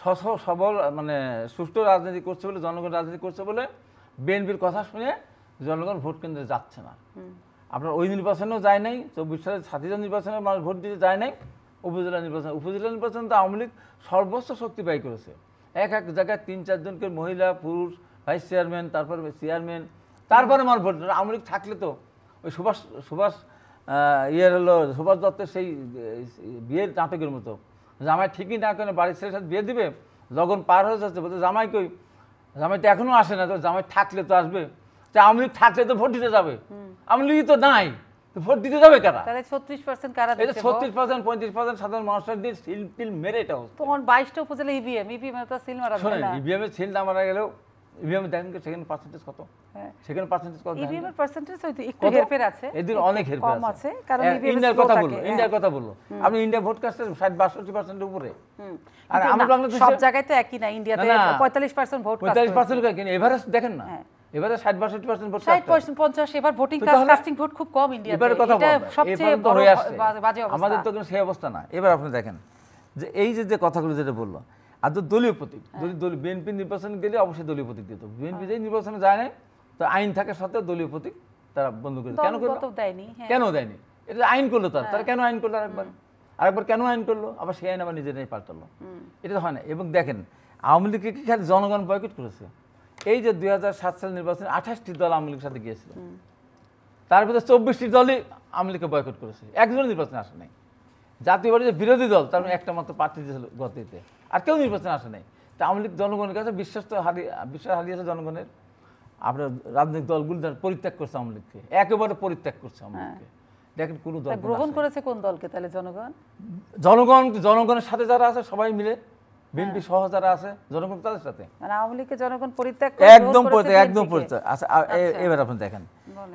সস সবল মানে সুষ্ঠু রাজনীতি করছে বলে জনগণ রাজনীতি করছে বলে বিএনপির কথা শুনে জনগণ ভোট কেন্দ্রে যাচ্ছে না আপনার ওই নির্বাচনেও যায় নাই চব্বিশ সালের সাথীজন নির্বাচনে মানুষ ভোট দিতে যায় নাই উপজেলা নির্বাচন উপজেলা নির্বাচন তো আওয়ামী লীগ সর্বোচ্চ শক্তি ব্যয় করেছে এক এক জায়গায় তিন চারজনকে মহিলা পুরুষ ভাইস চেয়ারম্যান তারপর চেয়ারম্যান তারপরে আমার ভোট আওয়ামী লীগ থাকলে তো ওই সুভাষ সুভাষ ইয়ের হলো সুভাষ দত্তের সেই বিয়ের নাটকের মতো জামাই ঠিকই না কেন বাড়ির ছেলের সাথে বিয়ে দিবে যখন পার হয়ে যাচ্ছে বলতে জামাই কই জামাই তো এখনও আসে না তো জামাই থাকলে তো আসবে তা আওয়ামী লীগ থাকলে তো ভোট দিতে যাবে আওয়ামী লীগই তো নাই ভোট দিতে যাবে কারা তাহলে 36% কারা দিচ্ছে 36% 35% সাধারণ মানুষের দিয়ে সিল টিল মেরে এটা তখন 22টা upazila EVM e e EVM তো সিল মারা যায় না ইভিএম e এ সিল মারা গেলেও ইভিএম দেখেন কি সেখানে পার্সেন্টেজ কত হ্যাঁ। সেখানে পার্সেন্টেজ কত ইভিএম এর পার্সেন্টেজ হয়তো একটু হেরফের আছে এদিন অনেক হেরফের আছে কারণ হ্যাঁ, ইভিএম ইন্ডিয়ার কথা বলবো ইন্ডিয়ার কথা বলবো আপনি ইন্ডিয়া ভোট কাস্টে 60 62% এর উপরে আর আমরা বাংলাদেশে সব জায়গায় তো একই না ইন্ডিয়াতে 45% ভোট কাস্ট 45% কেন এভারেস্ট দেখেন না হ্যাঁ। এবারে 60 62 ভোট 60 50 এবার ভোটিং কাস্টিং ভোট খুব কম ইন্ডিয়াতে এবারে কথা সবচেয়ে বড় আমাদের তো সেই অবস্থা না এবার আপনি দেখেন যে এই যে যে কথাগুলো যেটা বললো আর তো দলীয় প্রতীক হ্যাঁ। যদি দলীয় বিএনপি গেলে অবশ্যই দলীয় প্রতীক দিত বিএনপি হ্যাঁ। নির্বাচনে যায় না তো আইন থাকে সত্ত্বেও দলীয় প্রতীক তারা বন্ধ করে কেন হ্যাঁ। কেন দেয়নি এটা আইন করলো তার তারা কেন আইন করলো আরেকবার আরেকবার কেন আইন করলো আবার সেই আইন আবার নিজেরাই পাল্টালো এটা হয় না এবং দেখেন আওয়ামী লীগকে কি খালি জনগণ বয়কট করেছে এই যে দুই সালের নির্বাচনে আঠাশটি দল আওয়ামী লীগের সাথে গিয়েছিল তার ভিতরে চব্বিশটি দলই আওয়ামী লীগকে বয়কট করেছে একজন নির্বাচনে আসে নাই জাতীয় পার্টি যে বিরোধী দল তার মানে একটা মাত্র প্রার্থী দিয়েছিল গতিতে আর কেউ নির্বাচনে আসে নাই তা আওয়ামী লীগ জনগণের কাছে বিশ্বাস তো হারিয়ে বিশ্বাস হারিয়েছে জনগণের আপনার রাজনৈতিক দলগুলি পরিত্যাগ করছে আওয়ামী লীগকে একেবারে পরিত্যাগ করছে আওয়ামী হ্যাঁ। লীগকে দেখেন কোনো দল গ্রহণ করেছে কোন দলকে তাহলে জনগণ জনগণ জনগণের সাথে যারা আছে সবাই মিলে বিএনপি হ্যাঁ। যারা আছে জনগণ তাদের সাথে মানে আওয়ামী লীগকে জনগণ পরিত্যাগ একদম পরিত্যাগ একদম পরিত্যাগ আচ্ছা, আচ্ছা এবার আপনি দেখেন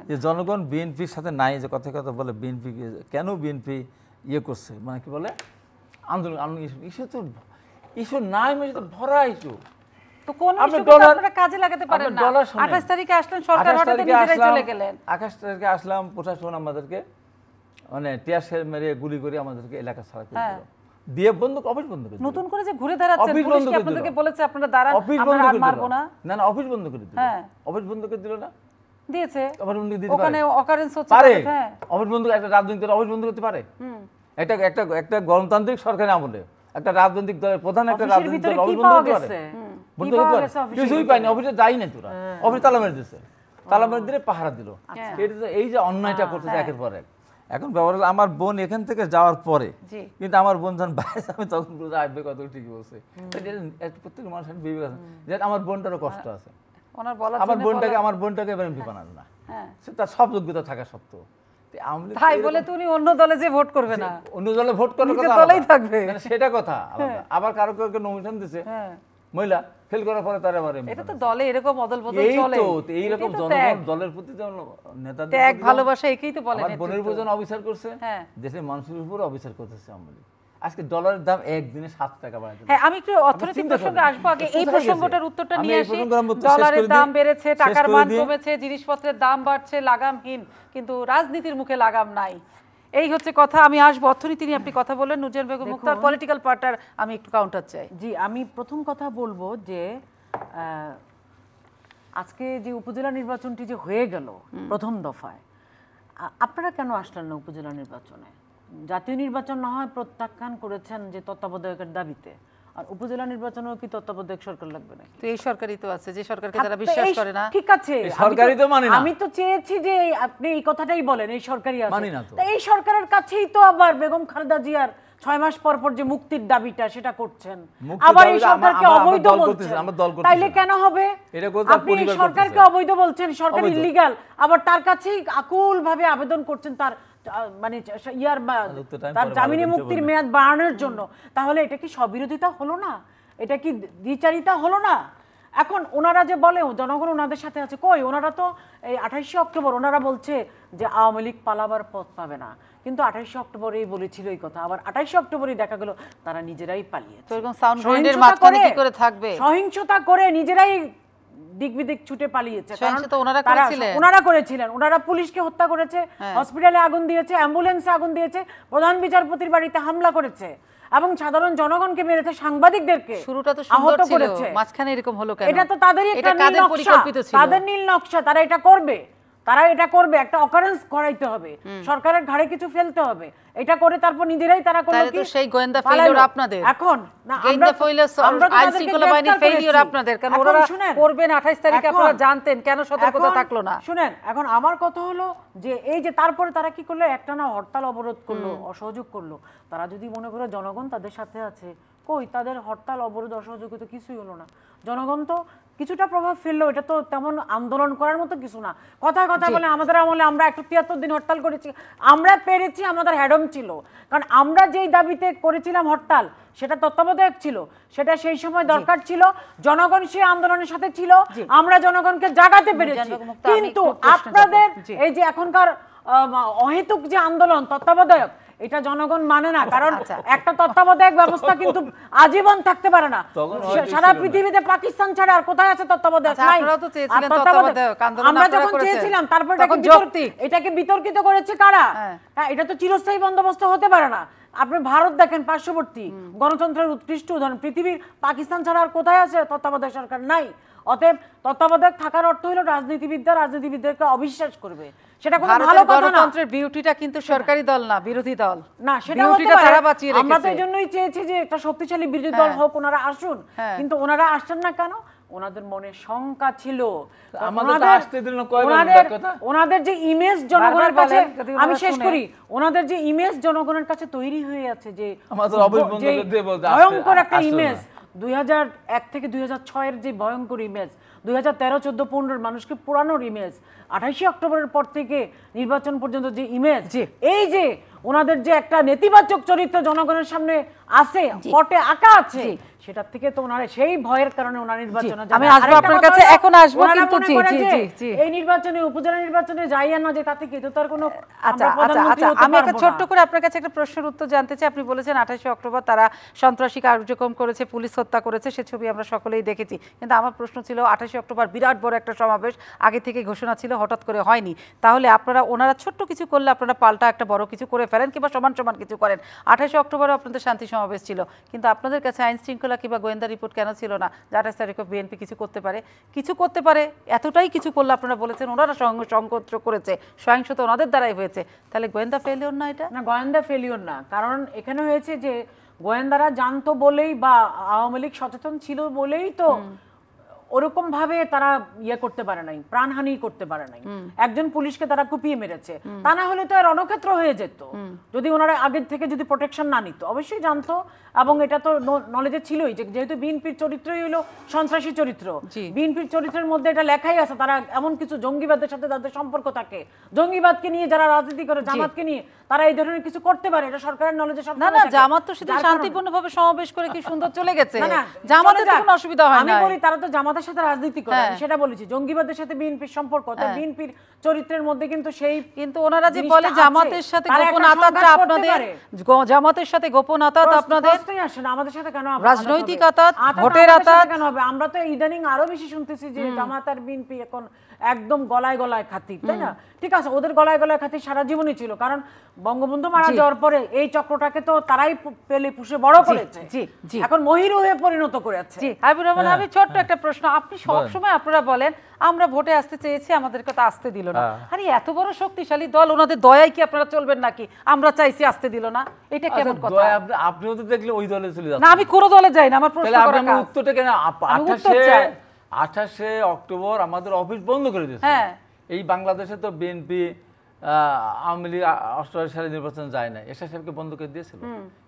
যে জনগণ বিএনপির সাথে নাই যে কথা কথা বলে বিএনপি কেন বিএনপি ইয়ে করছে মানে কি বলে আন্দোলন আন্দোলন ইস্যু তো ইস্যু নাই মানে তো ভরা ইস্যু তো কোন আপনারা কাজে লাগাতে পারেন না 28 তারিখে আসলেন সরকার হঠাৎ নিজেরাই চলে গেলেন 28 তারিখে আসলাম প্রশাসন আমাদেরকে মানে টিয়ার মেরে গুলি করে আমাদেরকে এলাকা ছাড়া করে হ্যাঁ। দিল দিয়ে অফিস বন্ধ করে নতুন করে যে ঘুরে দাঁড়াচ্ছেন পুলিশ কি আপনাদেরকে বলেছে আপনারা দাঁড়ান আমরা আর মারবো না না না অফিস বন্ধ করে দিল অফিস বন্ধ করে দিল না দিয়েছে অফিস বন্ধ ওখানে অকারেন্স হচ্ছে পারে অফিস হ্যাঁ। বন্ধ একটা রাজনৈতিক অফিস বন্ধ করতে পারে একটা একটা গণতান্ত্রিক সরকারের আমলে একটা রাজনৈতিক দলের প্রধান একটা রাজনৈতিক দল অফিস বন্ধ পারে বন্ধ কিছুই পাইনি অফিসে যাই না তোরা অফিস হ্যাঁ। তালা মেরে দিছে তালা মেরে দিলে পাহারা দিল আচ্ছা। এই যে অন্যায়টা করতেছে হ্যাঁ। একের পর এক এখন ব্যাপার হলো আমার বোন এখান থেকে যাওয়ার পরে কিন্তু আমার বোন যখন বাইরে আমি তখন বুঝতে আসবে কত ঠিক বলছে প্রত্যেক মানুষের বিবেক আছে যে আমার বোনটারও কষ্ট আছে আমার বোনটাকে আমার বোনটাকে এবার এমপি বানালো না হ্যাঁ। সে তার সব যোগ্যতা থাকা সত্ত্বেও তাই আবার কারো কাউকে নমিশন দিছে হ্যাঁ। মহিলা ফেল করার পরে এটা তো দলে এরকম অদল বদল চলে এই তো এই রকম জনগণ দলের প্রতি যেমন ভালোবাসা তো বলে বনের ভোজন অবিচার করছে হ্যাঁ। দেশের মানুষের উপর অবিচার করতেছে আজকে ডলারের দাম একদিনে সাত টাকা হ্যাঁ আমি একটু অর্থনৈতিক প্রসঙ্গে আসবো আগে এই প্রসঙ্গটার উত্তরটা নিয়ে আসি ডলারের দাম বেড়েছে টাকার মান কমেছে জিনিসপত্রের দাম বাড়ছে লাগামহীন কিন্তু রাজনীতির মুখে লাগাম নাই এই হচ্ছে কথা আমি আসবো অর্থনীতি নিয়ে আপনি কথা বলেন নুজান বেগম মুক্তার পলিটিক্যাল পার্টার আমি একটু কাউন্টার চাই জি আমি প্রথম কথা বলবো যে আজকে যে উপজেলা নির্বাচনটি যে হয়ে গেল প্রথম দফায় আপনারা কেন আসলেন না উপজেলা নির্বাচনে জাতীয় নির্বাচন না হয় প্রত্যাখ্যান করেছেন যে তত্ত্বাবধায়কের দাবিতে আর উপজেলা নির্বাচনেও কি তত্ত্বাবধায়ক সরকার লাগবে না তো এই সরকারই তো আছে যে সরকারকে তারা বিশ্বাস করে না ঠিক আছে সরকারই তো মানে না আমি তো চেয়েছি যে আপনি এই কথাটাই বলেন এই সরকারই আছে মানে না তো এই সরকারের কাছেই তো আবার বেগম খালেদা জিয়ার ছয় মাস পর পর যে মুক্তির দাবিটা সেটা করছেন আবার এই সরকারকে অবৈধ বলছেন তাইলে কেন হবে আপনি সরকারকে অবৈধ বলছেন সরকার ইলিগাল আবার তার কাছেই আকুল ভাবে আবেদন করছেন তার মানে ইয়ার তার জামিনে মুক্তির মেয়াদ বাড়ানোর জন্য তাহলে এটা কি সবিরোধিতা হলো না এটা কি দ্বিচারিতা হলো না এখন ওনারা যে বলে জনগণ ওনাদের সাথে আছে কই ওনারা তো এই আঠাশে অক্টোবর ওনারা বলছে যে আওয়ামী লীগ পালাবার পথ পাবে না কিন্তু আঠাশে এই বলেছিল এই কথা আবার আঠাশে অক্টোবরই দেখা গেল তারা নিজেরাই পালিয়ে সহিংসতা করে নিজেরাই ছুটে পালিয়েছে ওনারা করেছিলেন ওনারা পুলিশকে হত্যা করেছে হ্যাঁ। হসপিটালে আগুন দিয়েছে অ্যাম্বুলেন্সে আগুন দিয়েছে প্রধান বিচারপতির বাড়িতে হামলা করেছে এবং সাধারণ জনগণকে মেরেছে সাংবাদিকদেরকে শুরুটা তো মাঝখানে এরকম হলো এটা তো তাদেরই একটা নীল নকশা তাদের নীল নকশা তারা এটা করবে তারা এটা করবে একটা অকারেন্স করাইতে হবে সরকারের ঘাড়ে কিছু ফেলতে হবে এটা করে তারপর নিজেরাই তারা করলো কি সেই গোয়েন্দা ফেলিওর আপনাদের এখন না গোয়েন্দা ফেলিওর আইনশৃঙ্খলা বাহিনী ফেলিওর আপনাদের কারণ ওরা করবেন 28 তারিখে আপনারা জানতেন কেন সতর্কতা থাকলো না শুনেন এখন আমার কথা হলো যে এই যে তারপরে তারা কি করলো একটা না হরতাল অবরোধ করলো অসহযোগ করলো তারা যদি মনে করে জনগণ তাদের সাথে আছে কই তাদের হরতাল অবরোধ অসহযোগিত কিছুই হলো না জনগণ তো কিছুটা প্রভাব ফেললো এটা তো তেমন আন্দোলন করার মতো কিছু না কথা কথা বলে আমাদের আমলে আমরা একশো তিয়াত্তর দিন হরতাল করেছি আমরা পেরেছি আমাদের হ্যাডম ছিল কারণ আমরা যেই দাবিতে করেছিলাম হরতাল সেটা তত্ত্বাবধায়ক ছিল সেটা সেই সময় দরকার ছিল জনগণ সেই আন্দোলনের সাথে ছিল আমরা জনগণকে জাগাতে পেরেছি কিন্তু আপনাদের এই যে এখনকার অহেতুক যে আন্দোলন তত্ত্বাবধায়ক এটা জনগণ মানে না কারণ আচ্ছা, আচ্ছা। একটা তত্ত্বাবধায়ক ব্যবস্থা কিন্তু আজীবন থাকতে পারে না সারা পৃথিবীতে পাকিস্তান ছাড়া আর কোথায় আছে তত্ত্বাবধায়ক আচ্ছা, আমরা যখন চেয়েছিলাম তারপর এটাকে বিতর্কিত করেছে কারা হ্যাঁ। হ্যাঁ, এটা তো চিরস্থায়ী বন্দোবস্ত হতে পারে না আপনি ভারত দেখেন পার্শ্ববর্তী গণতন্ত্রের উৎকৃষ্ট উদাহরণ পৃথিবীর পাকিস্তান ছাড়া আর কোথায় আছে তত্ত্বাবধায়ক সরকার নাই অতএব তত্ত্বাবধায়ক থাকার অর্থ হলো রাজনীতিবিদরা রাজনীতিবিদদেরকে অবিশ্বাস করবে সেটা কোনো ভালো কথা না গণতন্ত্রের বিউটিটা কিন্তু সরকারি দল না বিরোধী দল না সেটা বিউটিটা তারা বাঁচিয়ে রেখেছে আমরা তো এজন্যই চেয়েছি যে একটা শক্তিশালী বিরোধী দল হ্যাঁ। হোক ওনারা আসুন হ্যাঁ। কিন্তু ওনারা আসছেন না কেন ওনাদের মনে শঙ্কা ছিল ওনাদের যে ইমেজ জনগণের কাছে আমি শেষ করি ওনাদের যে ইমেজ জনগণের কাছে তৈরি হয়ে আছে যে ভয়ঙ্কর একটা ইমেজ দুই থেকে দুই এর যে ভয়ঙ্কর ইমেজ দুই হাজার তেরো চোদ্দো পনেরোর মানুষকে পুরানোর ইমেজ আঠাশে অক্টোবরের পর থেকে নির্বাচন পর্যন্ত যে ইমেজ এই যে ওনাদের যে একটা নেতিবাচক চরিত্র জনগণের সামনে আছে পটে আঁকা আছে সেটার থেকে তো ওনারা সেই ভয়ের কারণে ওনার নির্বাচনে আমি আসবো আপনার কাছে এখন আসবো কিন্তু জি জি জি এই নির্বাচনে উপজেলা নির্বাচনে যাই আর না যে তাতে কি তো তার কোনো আচ্ছা আচ্ছা আচ্ছা আমি একটা ছোট করে আপনার কাছে একটা প্রশ্নের উত্তর জানতে চাই আপনি বলেছেন 28 অক্টোবর তারা সন্ত্রাসী কার্যক্রম করেছে পুলিশ হত্যা করেছে সে ছবি আমরা সকলেই দেখেছি কিন্তু আমার প্রশ্ন ছিল 28 অক্টোবর বিরাট বড় একটা সমাবেশ আগে থেকে ঘোষণা ছিল হঠাৎ করে হয়নি তাহলে আপনারা ওনারা ছোট্ট কিছু করলে আপনারা পাল্টা একটা বড় কিছু করে ফেলেন কিংবা সমান সমান কিছু করেন 28 অক্টোবর আপনাদের শান্তি সমাবেশ ছিল কিন্তু আপনাদের কাছে আইন শৃঙ্খলা কিংবা গোয়েন্দা রিপোর্ট কেন ছিল না যে আঠাশ তারিখে বিএনপি কিছু করতে পারে কিছু করতে পারে এতটাই কিছু করলে আপনারা বলেছেন ওনারা সংকোচ করেছে স্বয়ংসতা ওনাদের দ্বারাই হয়েছে তাহলে গোয়েন্দা ফেলিওর না এটা না গোয়েন্দা ফেলিওর না কারণ এখানে হয়েছে যে গোয়েন্দারা জানতো বলেই বা আওয়ামী লীগ সচেতন ছিল বলেই তো ওরকম ভাবে তারা ইয়ে করতে পারে নাই প্রাণহানি করতে পারে নাই একজন পুলিশকে তারা কুপিয়ে মেরেছে তা না হলে তো এর অনক্ষেত্র হয়ে যেত যদি ওনারা আগের থেকে যদি প্রোটেকশন না নিত অবশ্যই জানতো এবং এটা তো নলেজে ছিলই যে যেহেতু বিএনপির চরিত্রই হলো সন্ত্রাসী চরিত্র বিএনপির চরিত্রের মধ্যে এটা লেখাই আছে তারা এমন কিছু জঙ্গিবাদের সাথে তাদের সম্পর্ক থাকে জঙ্গিবাদকে নিয়ে যারা রাজনীতি করে জামাতকে নিয়ে তারা এই ধরনের কিছু করতে পারে এটা সরকারের নলেজে সব না না জামাত তো সেটা শান্তিপূর্ণভাবে সমাবেশ করে কি সুন্দর চলে গেছে জামাতের কোনো অসুবিধা হয় না আমি বলি তারা তো জামাত জনতার সাথে রাজনীতি করে হ্যাঁ। সেটা বলেছি জঙ্গিবাদের সাথে বিএনপির সম্পর্ক তাই হ্যাঁ। বিএনপির চরিত্রের মধ্যে কিন্তু সেই কিন্তু ওনারা যে বলে জামাতের সাথে গোপনতাটা আপনাদের জামাতের সাথে গোপনতা আপনাদের আসলে আমাদের সাথে কেন রাজনৈতিক আতাত ভোটের আতাত কেন হবে আমরা তো ইদানিং আরো বেশি শুনতেছি যে জামাত আর বিএনপি এখন একদম গলায় গলায় খাতি তাই না ঠিক আছে ওদের গলায় গলায় খাতি সারা জীবনই ছিল কারণ বঙ্গবন্ধু মারা যাওয়ার পরে এই চক্রটাকে তো তারাই পেলে পুষে বড় করেছে এখন মহির হয়ে পরিণত করেছে রহমান হ্যাঁ। আমি ছোট্ট একটা প্রশ্ন আপনি সবসময় আপনারা বলেন আমরা ভোটে আসতে চেয়েছি আমাদের কথা আসতে দিল না হ্যাঁ। আরে এত বড় শক্তিশালী দল ওনাদের দয়াই কি আপনারা চলবেন নাকি আমরা চাইছি আসতে দিল না এটা আচ্ছা, কেমন কথা আপনিও তো দেখলে ওই দলে চলে যান না আমি কোন দলে যাই না আমার প্রশ্ন করা উত্তরটা কেন 88 আঠাশে অক্টোবর আমাদের অফিস বন্ধ করে দিয়েছে হ্যাঁ। এই বাংলাদেশে তো বিএনপি আওয়ামী লীগ অষ্টআশি সালে নির্বাচন যায় না এসা সাহেবকে বন্ধ করে দিয়েছিল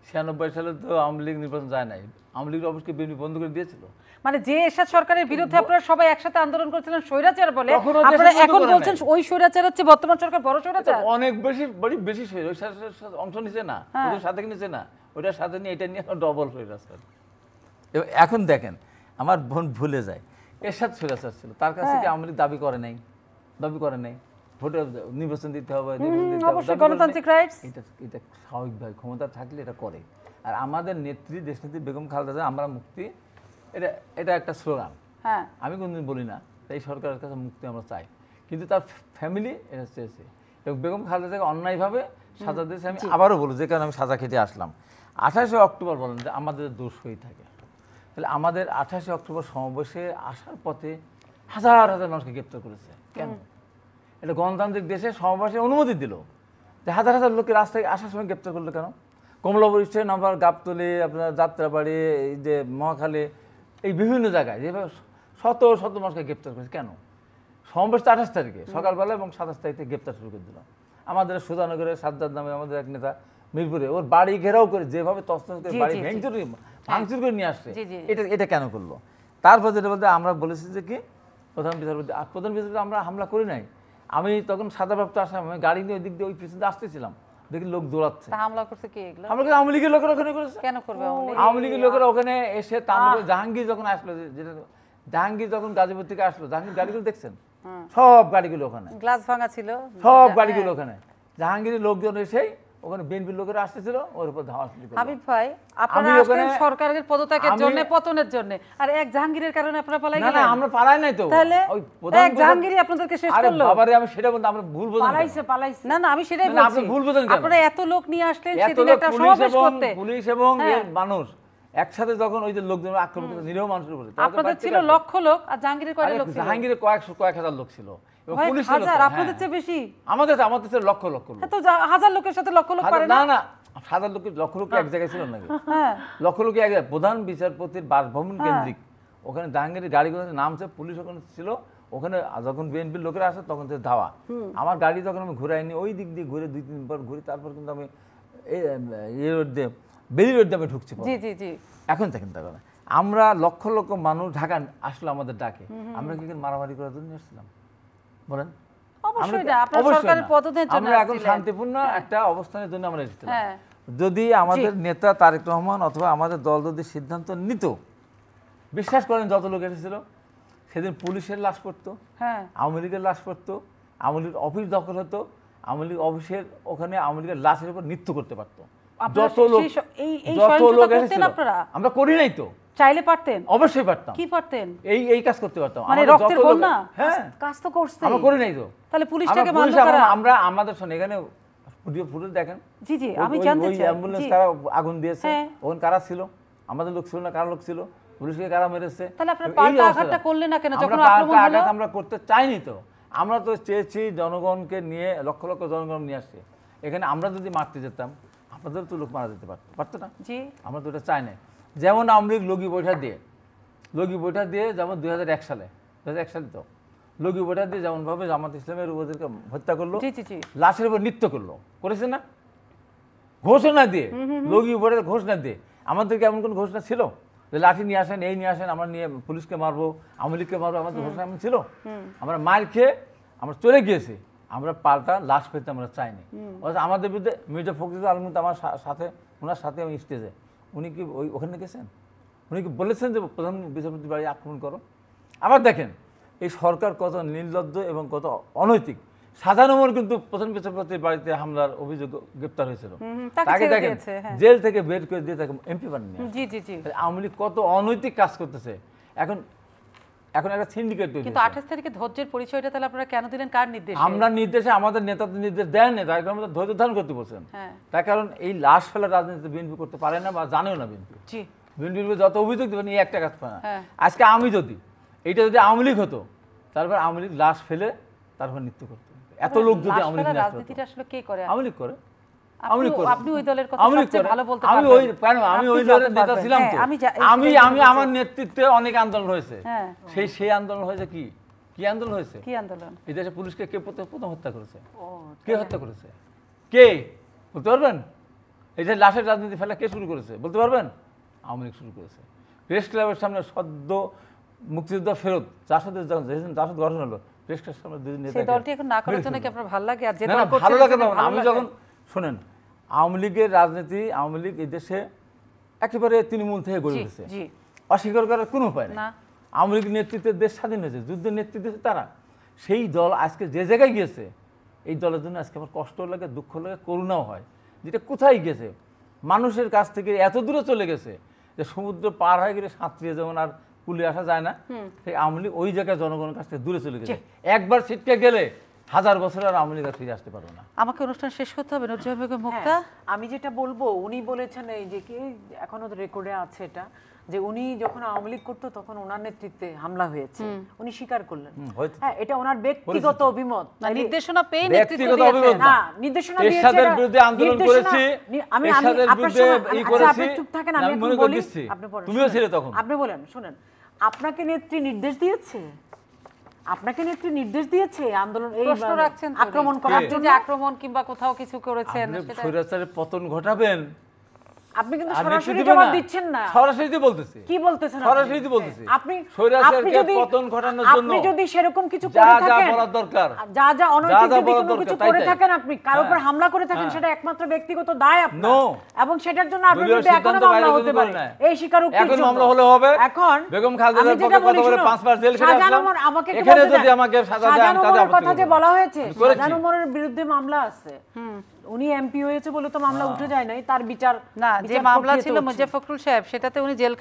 ছিয়ানব্বই সালে তো আওয়ামী লীগ নির্বাচন যায় নাই আওয়ামী লীগের অফিসকে বিএনপি বন্ধ করে দিয়েছিল মানে যে এরশাদ সরকারের বিরুদ্ধে আপনারা সবাই একসাথে আন্দোলন করেছিলেন স্বৈরাচার বলে আপনারা এখন বলছেন ওই স্বৈরাচার হচ্ছে বর্তমান সরকার বড় স্বৈরাচার অনেক বেশি বড় বেশি স্বৈরাচার অংশ নিছে না হ্যাঁ। ওদের সাথে নিছে না ওটার সাথে নিয়ে এটা নিয়ে ডবল স্বৈরাচার এখন দেখেন আমার বোন ভুলে যায় এরশাদ ফিরাচার ছিল তার কাছে কি হ্যাঁ। আওয়ামী দাবি করে নাই দাবি করে নাই ভোটে নির্বাচন দিতে হবে অবশ্যই গণতান্ত্রিক রাইটস এটা এটা স্বাভাবিকভাবে ক্ষমতা থাকলে এটা করে আর আমাদের নেত্রী দেশনেত্রী বেগম খালেদা আমরা মুক্তি এটা এটা একটা স্লোগান হ্যাঁ আমি কোনদিন বলি না তাই সরকারের কাছে মুক্তি আমরা চাই কিন্তু তার ফ্যামিলি এটা চেয়েছে এবং বেগম খালেদাকে অন্যায়ভাবে সাজা দিয়েছে আমি আবারও বলি যে কারণে আমি সাজা খেতে আসলাম আঠাশে অক্টোবর বলেন যে আমাদের দোষ হয়ে থাকে তাহলে আমাদের আঠাশে অক্টোবর সমাবেশে আসার পথে হাজার হাজার মানুষকে গ্রেপ্তার করেছে কেন এটা গণতান্ত্রিক দেশে সমাবেশে অনুমতি দিল যে হাজার হাজার লোককে রাস্তায় আসার সময় গ্রেপ্তার করলো কেন কমলাপুর স্টেশন আবার গাবতলি আপনার যাত্রাবাড়ি এই যে মহাখালী এই বিভিন্ন জায়গায় যেভাবে শত শত মানুষকে গ্রেপ্তার করেছে কেন তো আঠাশ তারিখে সকালবেলা এবং সাতাশ তারিখে গ্রেপ্তার শুরু করে দিলাম আমাদের সুধানগরের সাজ্জাদ নামে আমাদের এক নেতা মিরপুরে ওর বাড়ি ঘেরাও করে যেভাবে তস্ত করে বাড়ি ভেঙে হ্যাঁ। ভাঙচুর করে নিয়ে আসছে এটা এটা কেন করলো তারপর যেটা বলতে আমরা বলেছি যে কি প্রধান বিচারপতি আর প্রধান বিচারপতি আমরা হামলা করি নাই আমি তখন সাদাপ্রাপ্ত আসলাম আমি গাড়ি নিয়ে ওই দিক দিয়ে ওই পিছনে আসতেছিলাম দেখি লোক দৌড়াচ্ছে হামলা করছে কি এগুলো হামলা করে আওয়ামী লীগের লোকেরা ওখানে করেছে কেন করবে আওয়ামী লীগের লোকেরা ওখানে এসে তার জাহাঙ্গীর যখন আসলো যেটা জাহাঙ্গীর যখন গাজীপুর থেকে আসলো জাহাঙ্গীর গাড়িগুলো দেখছেন সব গাড়িগুলো ওখানে গ্লাস ভাঙা ছিল সব হ্যাঁ। গাড়িগুলো ওখানে জাহাঙ্গীরের লোকজন এসেই ওখানে বিএনপির লোকেরা আসতেছিল ওর উপর এত লোক নিয়ে পুলিশ এবং হ্যাঁ। মানুষ একসাথে যখন ওই যে লোকজন আক্রমণ করে নিরীহ মানুষের উপরে আপনাদের ছিল লক্ষ লোক আর জাহাঙ্গীর জাহাঙ্গীর লোক কয়েকশো কয়েক হাজার লোক ছিল প্রধান বিচারপতির বাসভবন হ্যাঁ। কেন্দ্রিক ওখানে জাহাঙ্গীর নামছে পুলিশ ওখানে ছিল ওখানে যখন বিএনপির লোকেরা আসে তখন ধাওয়া আমার গাড়ি যখন আমি ঘুরাইনি ওই দিক দিয়ে ঘুরে দুই তিনবার ঘুরে তারপর কিন্তু আমি রোড দিয়ে বেলি রোড দিয়ে মানে, আমরা লক্ষ লক্ষ মানুষ ঢাকা আসলো আমাদের ডাকে আমরা কি মারামারি করার জন্য এসেছিলাম বলেন হ্যাঁ। হ্যাঁ। যদি আমাদের নেতা তারেক রহমান অথবা আমাদের দল যদি সিদ্ধান্ত নিত বিশ্বাস করেন যত লোক এসেছিল সেদিন পুলিশের লাশ পড়তো হ্যাঁ। আওয়ামী লীগের লাশ পড়তো আওয়ামী লীগ অফিস দখল হতো আওয়ামী লীগ অফিসের ওখানে আওয়ামী লীগের লাশের উপর নৃত্য করতে পারতো যত লোক যত লোক এসেছিল আমরা করি নাই তো চাইলে পারতেন অবশ্যই পারতাম কি পারতেন এই এই কাজ করতে পারতাম মানে রক্তের বন্যা হ্যাঁ কাজ তো করতে আমরা করি নাই তো তাহলে পুলিশটাকে মারলো কারা আমরা আমাদের শুনে এখানে ভিডিও ফুটেজ দেখেন জি জি আমি জানতে চাই অ্যাম্বুলেন্স কারা আগুন দিয়েছে হ্যাঁ। ওখানে কারা ছিল আমাদের লোক ছিল না কারা লোক ছিল পুলিশকে কারা মেরেছে তাহলে আপনারা পাল্টা আঘাতটা করলেন না কেন যখন আক্রমণ হলো আমরা করতে চাইনি তো আমরা তো চেয়েছি জনগণকে নিয়ে লক্ষ লক্ষ জনগণ নিয়ে আসছে এখানে আমরা যদি মারতে যেতাম আপনাদের তো লোক মারা যেতে পারতো পারতো না জি আমরা তো এটা চাই না যেমন আওয়ামী লীগ লগি বৈঠা দিয়ে লগি বৈঠা দিয়ে যেমন দুই সালে দু সালে তো লগি বৈঠা দিয়ে যেমনভাবে জামাত ইসলামের ওদেরকে হত্যা করলো লাশের উপর নৃত্য করলো করেছে না ঘোষণা দিয়ে লগি বৈঠা ঘোষণা দিয়ে আমাদেরকে এমন কোনো ঘোষণা ছিল যে লাঠি নিয়ে আসেন এই নিয়ে আসেন আমরা নিয়ে পুলিশকে মারবো আওয়ামী লীগকে মারবো আমাদের ঘোষণা এমন ছিল আমরা মার খেয়ে আমরা চলে গিয়েছি আমরা পাল্টা লাশ পেতে আমরা চাইনি অর্থাৎ আমাদের বিরুদ্ধে মির্জা ফখরুল আলম আমার সাথে ওনার সাথে আমি স্টেজে উনি কি ওই ওখানে গেছেন উনি কি বলেছেন যে প্রধান বিচারপতি বাড়ি আক্রমণ করো আবার দেখেন এই সরকার কত নির্লজ্জ এবং কত অনৈতিক সাধারণ ওমর কিন্তু প্রধান বিচারপতির বাড়িতে হামলার অভিযোগ গ্রেপ্তার হয়েছিল তাকে দেখেন হ্যাঁ। জেল থেকে বের করে দিয়ে তাকে এমপি বানিয়ে আওয়ামী লীগ কত অনৈতিক কাজ করতেছে এখন এখন একটা সিন্ডিকেট তৈরি কিন্তু আঠাশ তারিখে ধৈর্যের পরিচয়টা তাহলে আপনারা কেন দিলেন কার নির্দেশ আমরা নির্দেশে আমাদের নেতা তো নির্দেশ দেন না একদম আমাদের ধৈর্য ধারণ করতে বলছেন হ্যাঁ। তার কারণ এই লাশ ফেলা রাজনীতি বিএনপি করতে পারে না বা জানেও না বিএনপি বিএনপি যত অভিযোগ দেবেন এই একটা কাজ পায় না হ্যাঁ। আজকে আমি যদি এইটা যদি আওয়ামী লীগ হতো তারপর আওয়ামী লীগ লাশ ফেলে তারপর নৃত্য করতো এত লোক যদি আওয়ামী লীগ রাজনীতিটা আসলে কে করে আওয়ামী লীগ করে আপনি ওই দলের কথা সবচেয়ে ভালো বলতে আমি ওই আমি ওই দলের নেতা ছিলাম তো হ্যাঁ, আমি আমি আমার নেতৃত্বে অনেক আন্দোলন হয়েছে হ্যাঁ। সেই সেই আন্দোলন হয়েছে কি কি আন্দোলন হয়েছে কি আন্দোলন এই দেশে পুলিশকে কে প্রথম হত্যা করেছে কে হত্যা করেছে কে বলতে পারবেন এই যে লাশের রাজনীতি ফেলা কে শুরু করেছে বলতে পারবেন আওয়ামী লীগ শুরু করেছে প্রেস ক্লাবের সামনে সদ্য মুক্তিযুদ্ধ ফেরত জাসদের জাসদ গঠন হলো প্রেস ক্লাবের সামনে নেতা দলটি এখন না করার জন্য কি আপনার ভালো লাগে আর ভালো লাগে না আমি যখন শোনেন আওয়ামী লীগের রাজনীতি আওয়ামী লীগ এদেশে একেবারে তৃণমূল থেকে গড়ে উঠেছে অস্বীকার করার কোনো উপায় নেই আওয়ামী লীগ নেতৃত্বে দেশ স্বাধীন হয়েছে যুদ্ধের নেতৃত্বে তারা সেই দল আজকে যে জায়গায় গিয়েছে এই দলের জন্য আজকে আমার কষ্ট লাগে দুঃখ লাগে করুণাও হয় যেটা কোথায় গেছে মানুষের কাছ থেকে এত দূরে চলে গেছে যে সমুদ্র পার হয়ে গেলে সাঁতরিয়ে যেমন আর কুলে আসা যায় না সেই আওয়ামী লীগ ওই জায়গায় জনগণের কাছ থেকে দূরে চলে গেছে একবার ছিটকে গেলে হাজার বছর আর আওয়ামী ফিরে আসতে পারবো না আমাকে অনুষ্ঠান শেষ করতে হবে নজরুল বেগম মুক্তা হ্যাঁ, আমি যেটা বলবো উনি বলেছেন এই যে কি এখনো তো রেকর্ডে আছে এটা যে উনি যখন আওয়ামী লীগ করতো তখন ওনার নেতৃত্বে হামলা হয়েছে উনি স্বীকার করলেন হ্যাঁ এটা ওনার ব্যক্তিগত অভিমত নির্দেশনা পেয়ে নেতৃত্ব দিয়েছেন না নির্দেশনা দিয়েছে এরশাদের বিরুদ্ধে আন্দোলন করেছি আমি এরশাদের বিরুদ্ধে এই আচ্ছা, করেছি চুপ থাকেন আমি একটু বলি আপনি পড়েন তুমিও ছিলে তখন আপনি বলেন শুনেন আপনাকে নেত্রী নির্দেশ দিয়েছে আপনাকে একটু নির্দেশ দিয়েছে আন্দোলন এই প্রশ্ন রাখছেন আক্রমণ করার জন্য আক্রমণ কিংবা কোথাও কিছু করেছেন স্বৈরাচারের পতন ঘটাবেন আপনি কিন্তু সরাসরি জবাব দিচ্ছেন না সরাসরি বলতেছি কি বলতেছেন সরাসরি বলতেছি আপনি পতন ঘটানোর জন্য আপনি যদি সেরকম কিছু করে থাকেন যা যা দরকার যা যা অনৈতিক যদি কিছু করে থাকেন আপনি কার হ্যাঁ। উপর হামলা করে থাকেন হ্যাঁ। সেটা একমাত্র ব্যক্তিগত দায় আপনার এবং সেটার জন্য আপনি বিরুদ্ধে মামলা হতে পারে এই স্বীকারোক্তির জন্য এখন মামলা হলে হবে এখন বেগম খালেদার পক্ষে পাঁচ বার জেল খেটে আসলাম আমাকে এখানে যদি আমাকে কথা যে বলা হয়েছে বিরুদ্ধে মামলা আছে হুম উনি এমপি হয়েছে বলে তো মামলা উঠে যায় নাই তার বিচার না যে মামলা ছিল সাহেব সেটাতে উনি জেল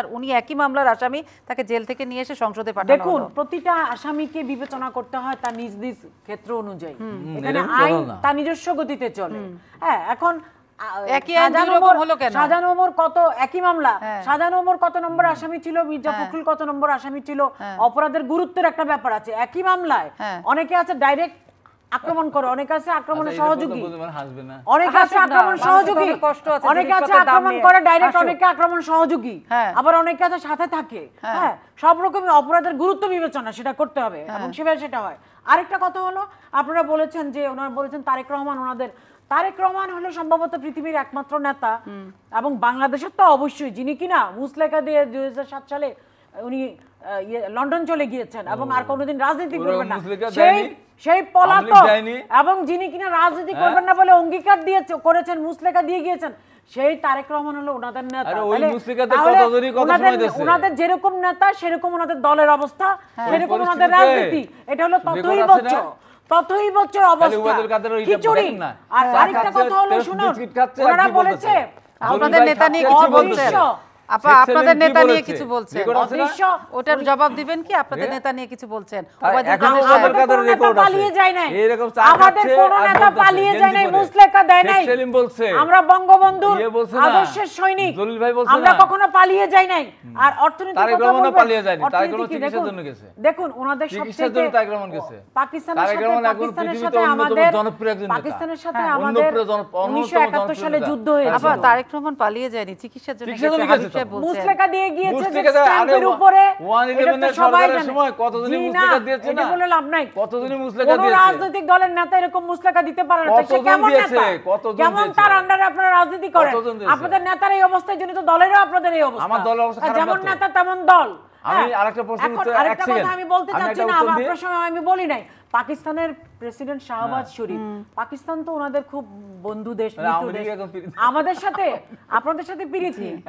আর উনি একই মামলার আসামি তাকে জেল থেকে নিয়ে এসে সংসদে পাঠানো দেখুন প্রতিটা আসামিকে বিবেচনা করতে হয় তার নিজ নিজ ক্ষেত্র অনুযায়ী এখানে আইন তার নিজস্ব গতিতে চলে হ্যাঁ এখন কত একই মামলা হ্যাঁ। কত নম্বর আসামি ছিল মির্জা হ্যাঁ। ফখরুল কত নম্বর আসামি ছিল হ্যাঁ। অপরাধের গুরুত্বের একটা ব্যাপার আছে একই মামলায় অনেকে আছে ডাইরেক্ট আচ্ছা, আক্রমণ করে অনেক আছে আক্রমণের সহযোগী অনেক আছে আক্রমণ সহযোগী কষ্ট আছে অনেক আছে আক্রমণ করে ডাইরেক্ট অনেকে আক্রমণ সহযোগী হ্যাঁ। আবার অনেক আছে সাথে থাকে হ্যাঁ, হ্যাঁ সব রকমের অপরাধের গুরুত্ব বিবেচনা সেটা করতে হবে হ্যাঁ। এবং সেভাবে সেটা হয় আরেকটা কথা হলো আপনারা বলেছেন যে ওনারা বলেছেন তারেক রহমান ওনাদের তারেক রহমান হলো সম্ভবত পৃথিবীর একমাত্র নেতা এবং বাংলাদেশের তো অবশ্যই যিনি কিনা মুসলেখা দিয়ে দুই সালে উনি ইয়ে, লন্ডন চলে গিয়েছেন এবং আর কোনোদিন রাজনীতি করবেন না সেই সেই পলাতক এবং যিনি কিনা রাজনীতি হ্যাঁ। করবেন না বলে অঙ্গীকার দিয়ে করেছেন মুসলেখা দিয়ে গিয়েছেন সেই তারেক রহমান হলো ওনাদের নেতা ওনাদের যেরকম নেতা সেরকম ওনাদের দলের অবস্থা হ্যাঁ। সেরকম ওনাদের রাজনীতি এটা হলো ততই বছর ততই বছর অবস্থা খিচুড়ি আর আরেকটা কথা হলো শুনুন ওনারা বলেছে আপনাদের নেতা নিয়ে কিছু বলছেন আপা আপনাদের নেতা নিয়ে কিছু বলছেন অদৃশ্য ওটার জবাব দিবেন কি আপনাদের নেতা নিয়ে কিছু বলছেন আমরা বঙ্গবন্ধুর ইয়ে আদর্শের সৈনিক আমরা কখনো পালিয়ে যাই নাই আর দেখুন ওনাদের পাকিস্তানের সাথে আমাদের জনপ্রিয় একজন সালে যুদ্ধ হয়েছে আপা তারেক রহমান পালিয়ে যায়নি চিকিৎসার জন্য রাজনৈতিক দলের নেতা এরকম দিতে পারে না কেমন তার আন্ডারে রাজনীতি আপনাদের নেতার এই অবস্থায় জন্য দলেরও আপনাদের এই অবস্থা যেমন নেতা তেমন দল হ্যাঁ, আমি আরেকটা প্রশ্ন কথা আমি বলতে চাচ্ছি না আমার আমি বলি নাই পাকিস্তানের প্রেসিডেন্ট শাহবাজ হ্যাঁ, শরীফ পাকিস্তান তো ওনাদের খুব বন্ধু দেশ আমাদের সাথে আপনাদের সাথে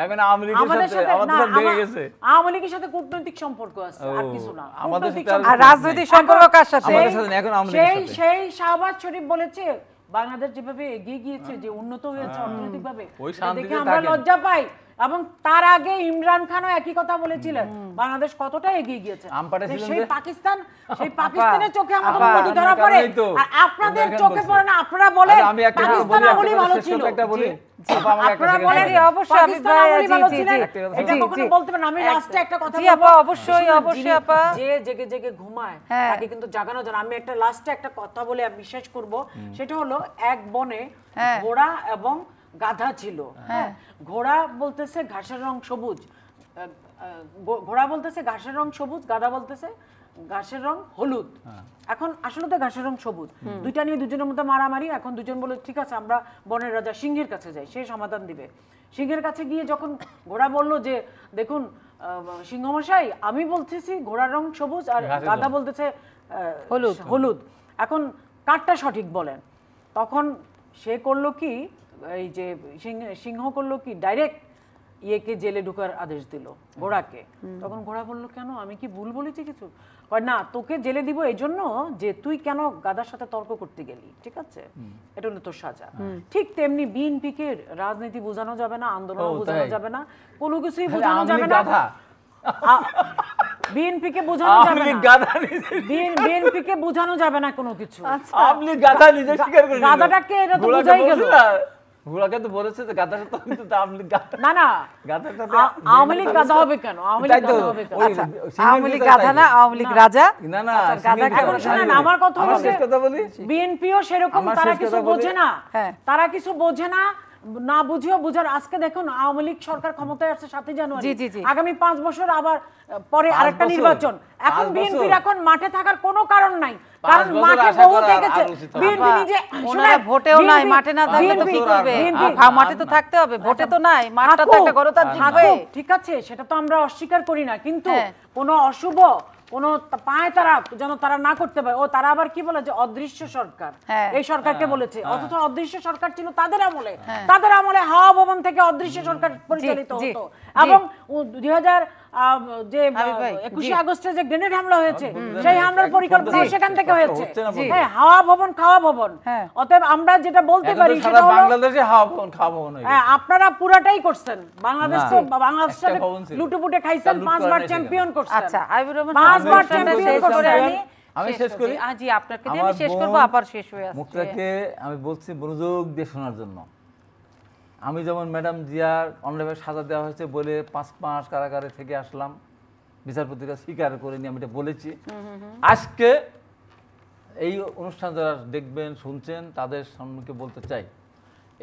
এখন আমাদের সাথে সাথে কূটনৈতিক সম্পর্ক আছে আর কিছু না আমাদের আর রাজনৈতিক সম্পর্ক কার সাথে আমাদের সাথে এখন সেই সেই শাহবাজ শরীফ বলেছে বাংলাদেশ যেভাবে এগিয়ে গিয়েছে যে উন্নত হয়েছে হ্যাঁ। অর্থনৈতিকভাবে দেখে আমরা লজ্জা পাই এবং তার আগে ইমরান খানও একই কথা বলেছিলেন বাংলাদেশ কতটা এগিয়ে গিয়েছে সেই পাকিস্তান সেই পাকিস্তানের চোখে আমাদের ধরা পড়ে আর আপনাদের চোখে পড়ে না আপনারা বলেন পাকিস্তান আমলই ভালো ছিল একটা কথা বলে বিশ্বাস করব সেটা হলো এক বনে হ্যাঁ। ঘোড়া এবং গাধা ছিল হ্যাঁ।, হ্যাঁ ঘোড়া বলতেছে ঘাসের রং সবুজ ঘোড়া বলতেছে ঘাসের রং সবুজ গাধা বলতেছে ঘাসের রং হলুদ হ্যাঁ। এখন আসলে তো ঘাসের রং সবুজ দুইটা নিয়ে দুজনের মধ্যে মারামারি এখন দুজন বলে ঠিক আছে আমরা বনের রাজা সিংহের কাছে যাই সে সমাধান দিবে সিংহের কাছে গিয়ে যখন ঘোড়া বলল যে দেখুন সিংহমশাই আমি বলতেছি ঘোড়ার রং সবুজ আর গাধা বলতেছে হলুদ হলুদ এখন কারটা সঠিক বলেন তখন সে করলো কি এই যে সিংহ করলো কি ডাইরেক্ট ইয়েকে জেলে ঢুকার আদেশ দিল ঘোড়াকে তখন ঘোড়া বললো কেন আমি কি ভুল বলেছি কিছু না তোকে জেলে দিব এই জন্য যে তুই কেন গাদার সাথে তর্ক করতে গেলি ঠিক আছে এটা হলো তোর সাজা ঠিক তেমনি বিএনপি কে রাজনীতি বোঝানো যাবে না আন্দোলন বোঝানো যাবে না কোনো কিছুই বোঝানো যাবে না বিএনপিকে বোঝানো যাবে না বিএনপিকে বোঝানো যাবে না কোনো কিছু আপনি গাধা নিজে স্বীকার করে গাধাটাকে এটা তো বোঝাই গেল ঘোড়াকে তো বলেছে যে তো না না মানে গাধা হবে কেন গাধা হবে আচ্ছা, গাধা না রাজা না না আচ্ছা, গাধা এখন শুনেন আমার কথা বিএনপিও সেরকম হ্যাঁ। তারা কিছু বোঝে না তারা কিছু বোঝে না না বুঝিও বুঝার আজকে দেখুন আওয়ামী লীগ সরকার ক্ষমতায় আসছে সাতই জানুয়ারি আগামী পাঁচ বছর আবার পরে আরেকটা নির্বাচন এখন বিএনপি এখন মাঠে থাকার কোনো কারণ নাই কারণ মাঠে বহু দেখেছে বিএনপি নিজে ভোটেও নাই মাঠে না থাকলে তো কি করবে মাঠে তো থাকতে হবে ভোটে তো নাই মাঠটা তো একটা গণতান্ত্রিক ঠিক আছে সেটা তো আমরা অস্বীকার করি না কিন্তু হ্যাঁ। কোনো অশুভ কোনো পায় তারা যেন তারা না করতে পারে ও তারা আবার কি বলে যে অদৃশ্য সরকার হ্যাঁ। এই সরকারকে হ্যাঁ, বলেছে হ্যাঁ। অথচ অদৃশ্য সরকার ছিল তাদের আমলে তাদের আমলে হাওয়া ভবন থেকে অদৃশ্য সরকার পরিচালিত হতো এবং দুই যে একুশে আগস্টে যে গ্রেনেড হামলা হয়েছে সেই হামলার পরিকল্পনা সেখান থেকে হয়েছে হ্যাঁ, হাওয়া ভবন খাওয়া ভবন হ্যাঁ। অতএব আমরা যেটা বলতে পারি হ্যাঁ, আপনারা পুরাটাই করছেন বাংলাদেশ লুটুপুটে খাইছেন পাঁচবার চ্যাম্পিয়ন করছেন আচ্ছা পাঁচবার চ্যাম্পিয়ন করছেন আমি শেষ করি আপনাকে দিয়ে আমি শেষ করব আবার শেষ হয়ে মুক্তাকে আমি বলছি মনোযোগ দিয়ে শোনার জন্য আমি যেমন ম্যাডাম জিয়ার অনলাইনে সাজা দেওয়া হয়েছে বলে পাঁচ মাস কারাগারে থেকে আসলাম বিচারপতিরা স্বীকার নিয়ে আমি এটা বলেছি আজকে এই অনুষ্ঠান যারা দেখবেন শুনছেন তাদের সম্মুখে বলতে চাই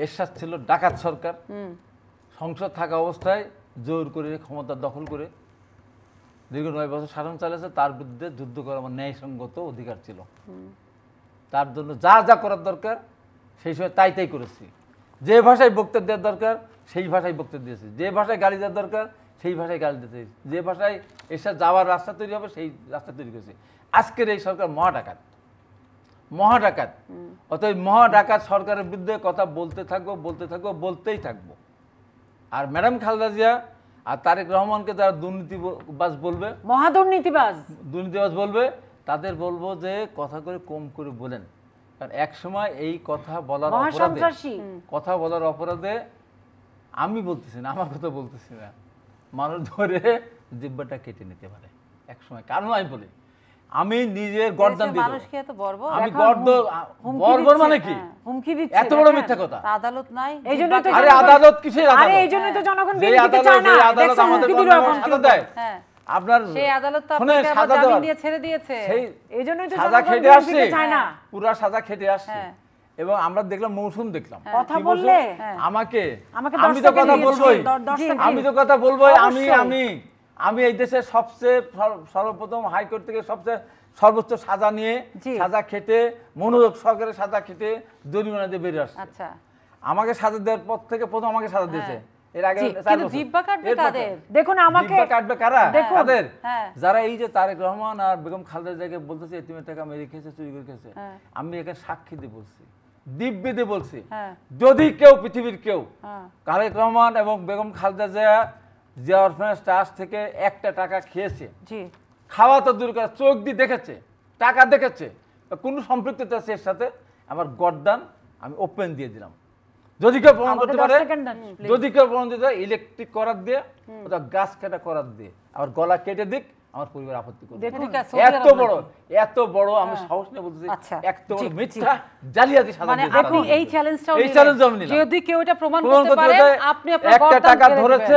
এরশাদ ছিল ডাকাত সরকার সংসদ থাকা অবস্থায় জোর করে ক্ষমতা দখল করে দীর্ঘ নয় বছর শাসন চালিয়েছে তার বিরুদ্ধে যুদ্ধ করা আমার ন্যায়সঙ্গত অধিকার ছিল তার জন্য যা যা করার দরকার সেই সময় তাই তাই করেছি যে ভাষায় বক্তব্য দেওয়ার দরকার সেই ভাষায় বক্তব্য দিয়েছে যে ভাষায় গালি দেওয়ার দরকার সেই ভাষায় গালি দিতে যে ভাষায় এসে যাওয়ার রাস্তা তৈরি হবে সেই রাস্তা তৈরি করেছে আজকের এই সরকার মহা ডাকাত মহা ডাকাত অতএব মহা ডাকাত সরকারের বিরুদ্ধে কথা বলতে থাকবো বলতে থাকবো বলতেই থাকবো আর ম্যাডাম খালদা জিয়া আর তারেক রহমানকে যারা দুর্নীতিবাজ বলবে মহা দুর্নীতিবাজ দুর্নীতিবাজ বলবে তাদের বলবো যে কথা করে কম করে বলেন কারণ এক এই কথা বলার অপরাধে কথা বলার অপরাধে আমি বলতেছি না আমার কথা বলতেছি না মানুষ ধরে জিব্বাটা কেটে নিতে পারে এক কারণ আমি বলি আমি নিজে গর্দান দিই এত আমি গর্দ বর্বর মানে কি হ্যাঁ, হুমকি দিচ্ছে এত বড় মিথ্যা হ্যাঁ, কথা আদালত নাই এইজন্য তো আরে আদালত কিসের আদালত আরে এইজন্য তো জনগণ বেরিয়ে দিতে চায় না আদালত আমাদের আচ্ছা দেয় হ্যাঁ আপনার সেই আদালত তো আপনাকে জামিন দিয়ে ছেড়ে দিয়েছে এইজন্যই তো সাজা খেটে আসছে পুরো সাজা খেটে আসছে এবং আমরা দেখলাম মৌসুম দেখলাম হ্যাঁ। কথা বললে হ্যাঁ। আমাকে আমি তো কথা বলবোই আমি তো কথা বলবোই আমি আমি আমি এই দেশের সবচেয়ে সর্বপ্রথম হাইকোর্ট থেকে সবচেয়ে সর্বোচ্চ সাজা নিয়ে সাজা খেটে মনোযোগ সহকারে সাজা খেটে জরিমানা দিয়ে বেরিয়ে আসছে আচ্ছা। আমাকে সাজা দেওয়ার পর থেকে প্রথম আমাকে সাজা দিয়েছে হ্যাঁ। হ্যাঁ। হ্যাঁ। হ্যাঁ। যদি কেউ পৃথিবীর কেউ তারেক রহমান এবং বেগম খালেদা জিয়া জিয়া থেকে একটা টাকা খেয়েছে খাওয়া তো দূর করে চোখ দিয়ে দেখেছে টাকা দেখেছে কোন সম্পৃক্ততা সে সাথে আমার গরদান আমি ওপেন দিয়ে দিলাম যদি কেউ প্রমাণ করতে পারে যদি কেউ প্রমাণ দিতে পারে ইলেকট্রিক করার দিয়ে অথবা গাছ কাটা করার দিয়ে আমার গলা কেটে দিক আমার পরিবার আপত্তি করবে এত বড় এত বড় আমি হ্যাঁ। সাহস নিয়ে বলতেছি আচ্ছা, এত বড় মিথ্যা জালিয়াতি মানে আপনি এই চ্যালেঞ্জটাও এই চ্যালেঞ্জ যদি কেউ এটা প্রমাণ করতে পারে আপনি আপনার একটা টাকা ধরেছে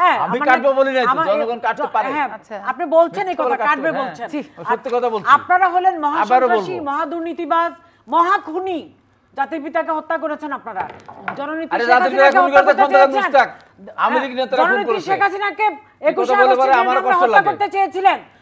হ্যাঁ আমি মানে হ্যাঁ, হ্যাঁ, হ্যাঁ, জাতির পিতাকে হত্যা করেছেন আপনারা জননীতি শেখ হাসিনাকে একুশে আগস্ট হত্যা করতে চেয়েছিলেন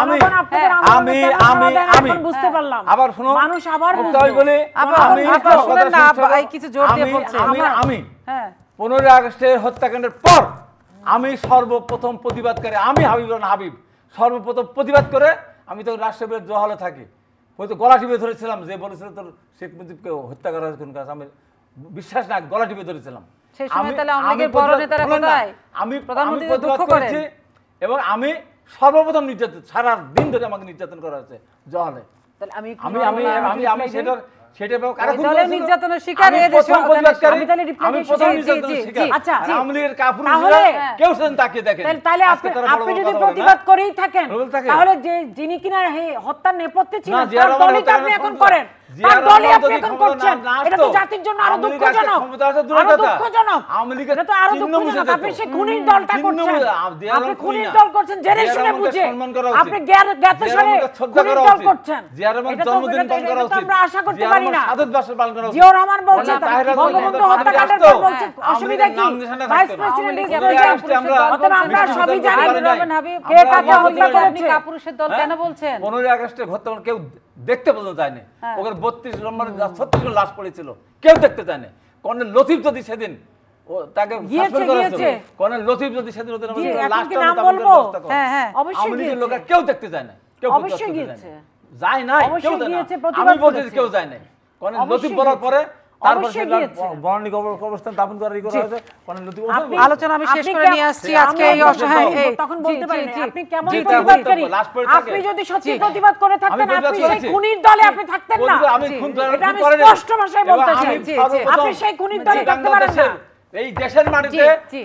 আমি হ্যাঁ, আমি আমি আমি হ্যাঁ, আমি হ্যাঁ। হত্যাকাণ্ডের পর আমি সর্বপ্রথম প্রতিবাদকারী আমি হাবিব হাবিব সর্বপ্রথম প্রতিবাদ করে আমি তো রাষ্ট্রপতি জহালে থাকি হয়তো গলা টিপে ধরেছিলাম যে বলেছিল তোর শেখ মুজিবকে হত্যা করা হয়েছে কোন আমি বিশ্বাস না গলা টিপে ধরেছিলাম আমি প্রধানমন্ত্রী এবং আমি সর্বপ্রথম নির্যাতন সারা দিন ধরে আমাকে নির্যাতন করা হচ্ছে জলে তাহলে আমি আমি আমি আমি আচ্ছা, আপনি যদি প্রতিবাদ করেই থাকেন তাহলে যিনি কিনা হত্যার নেপথ্যে ছিলেন এখন করেন তার দলই আপনি করছেন এটা তো জাতির জন্য আরো দুঃখজনক আরো দুঃখজনক তো আরো দুঃখজনক আপনি খুনির দলটা করছেন আপনি খুনির দল করছেন জেনে শুনে বুঝে আপনি জ্ঞাত খুনির দল করছেন আমরা আশা করতে পারি না রহমান বলছে পর বলছে অসুবিধা কি ভাইস প্রেসিডেন্ট অতএব আমরা সবই জানি কে কাকে হত্যা করেছে কাপুরুষের দল কেন বলছেন 15 আগস্টে কেউ দেখতে পর্যন্ত যায়নি ওদের বত্রিশ নম্বর ছত্রিশ লাশ পড়েছিল কেউ দেখতে চায় না কর্নেল লতিফ যদি সেদিন তাকে লতিফ যদি সেদিন হ্যাঁ, হ্যাঁ। কেউ দেখতে চায় না কেউ যায় না কেউ যায় না আমি বলছি কেউ যায় নাই কর্নেল লতিফ বলার পরে তখন বলতে পারেন আপনি যদি সত্যি প্রতিবাদ করে থাকতেন আপনি সেই খুনির আপনি থাকতেন না বলতে চাই আপনি সেই খুনির দলে থাকতে পারেন না এই দেশের মাটিতে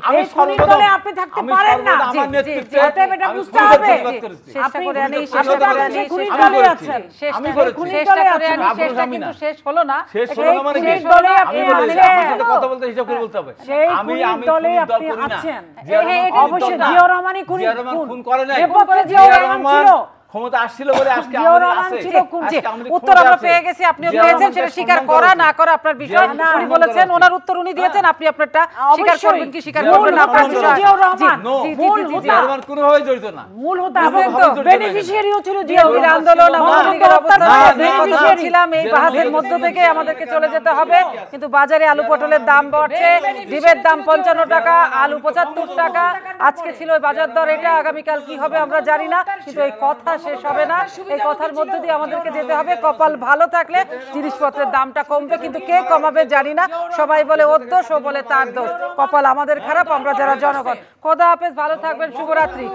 আমি সর্বদা আপনি থাকতে পারেন না আমার নেতৃত্বে অতএব এটা বুঝতে হবে আপনি চেষ্টা করে আনি শেষ করে আছেন আমি করেছি চেষ্টা করে আনি চেষ্টা কিন্তু শেষ হলো না শেষ হলো মানে কি আমি বলেছি আপনার কথা বলতে হিসাব করে বলতে হবে আমি আমি দলে আপনি আছেন অবশ্যই জিয়া রহমানই খুন করে নাই জিয়া রহমান ক্ষমতা আসছিল বলে আজকে উত্তর আমরা পেয়ে গেছি আপনি সেটা স্বীকার করা না করা আপনার বিষয় উনি বলেছেন ওনার উত্তর উনি দিয়েছেন আপনি আপনারটা স্বীকার করবেন কি স্বীকার করবেন না আপনার বিষয় জিয়াউর রহমান কোনো জড়িত না মূল হোতা বেনিফিশিয়ারিও ছিল জিয়াউর আন্দোলন আমাদের বেনিফিশিয়ারি ছিলাম এই মধ্য থেকে আমাদেরকে চলে যেতে হবে কিন্তু বাজারে আলু পটলের দাম বাড়ছে ডিমের দাম পঞ্চান্ন টাকা আলু পঁচাত্তর টাকা আজকে ছিল বাজার দর এটা আগামীকাল কি হবে আমরা জানি না কিন্তু এই কথা শেষ হবে না এই কথার মধ্য দিয়ে আমাদেরকে যেতে হবে কপাল ভালো থাকলে জিনিসপত্রের দামটা কমবে কিন্তু কে কমাবে জানি না সবাই বলে ওর দোষ ও বলে তার দোষ কপাল আমাদের খারাপ আমরা যারা জনগণ খোদা হাফেজ ভালো থাকবেন শুভরাত্রি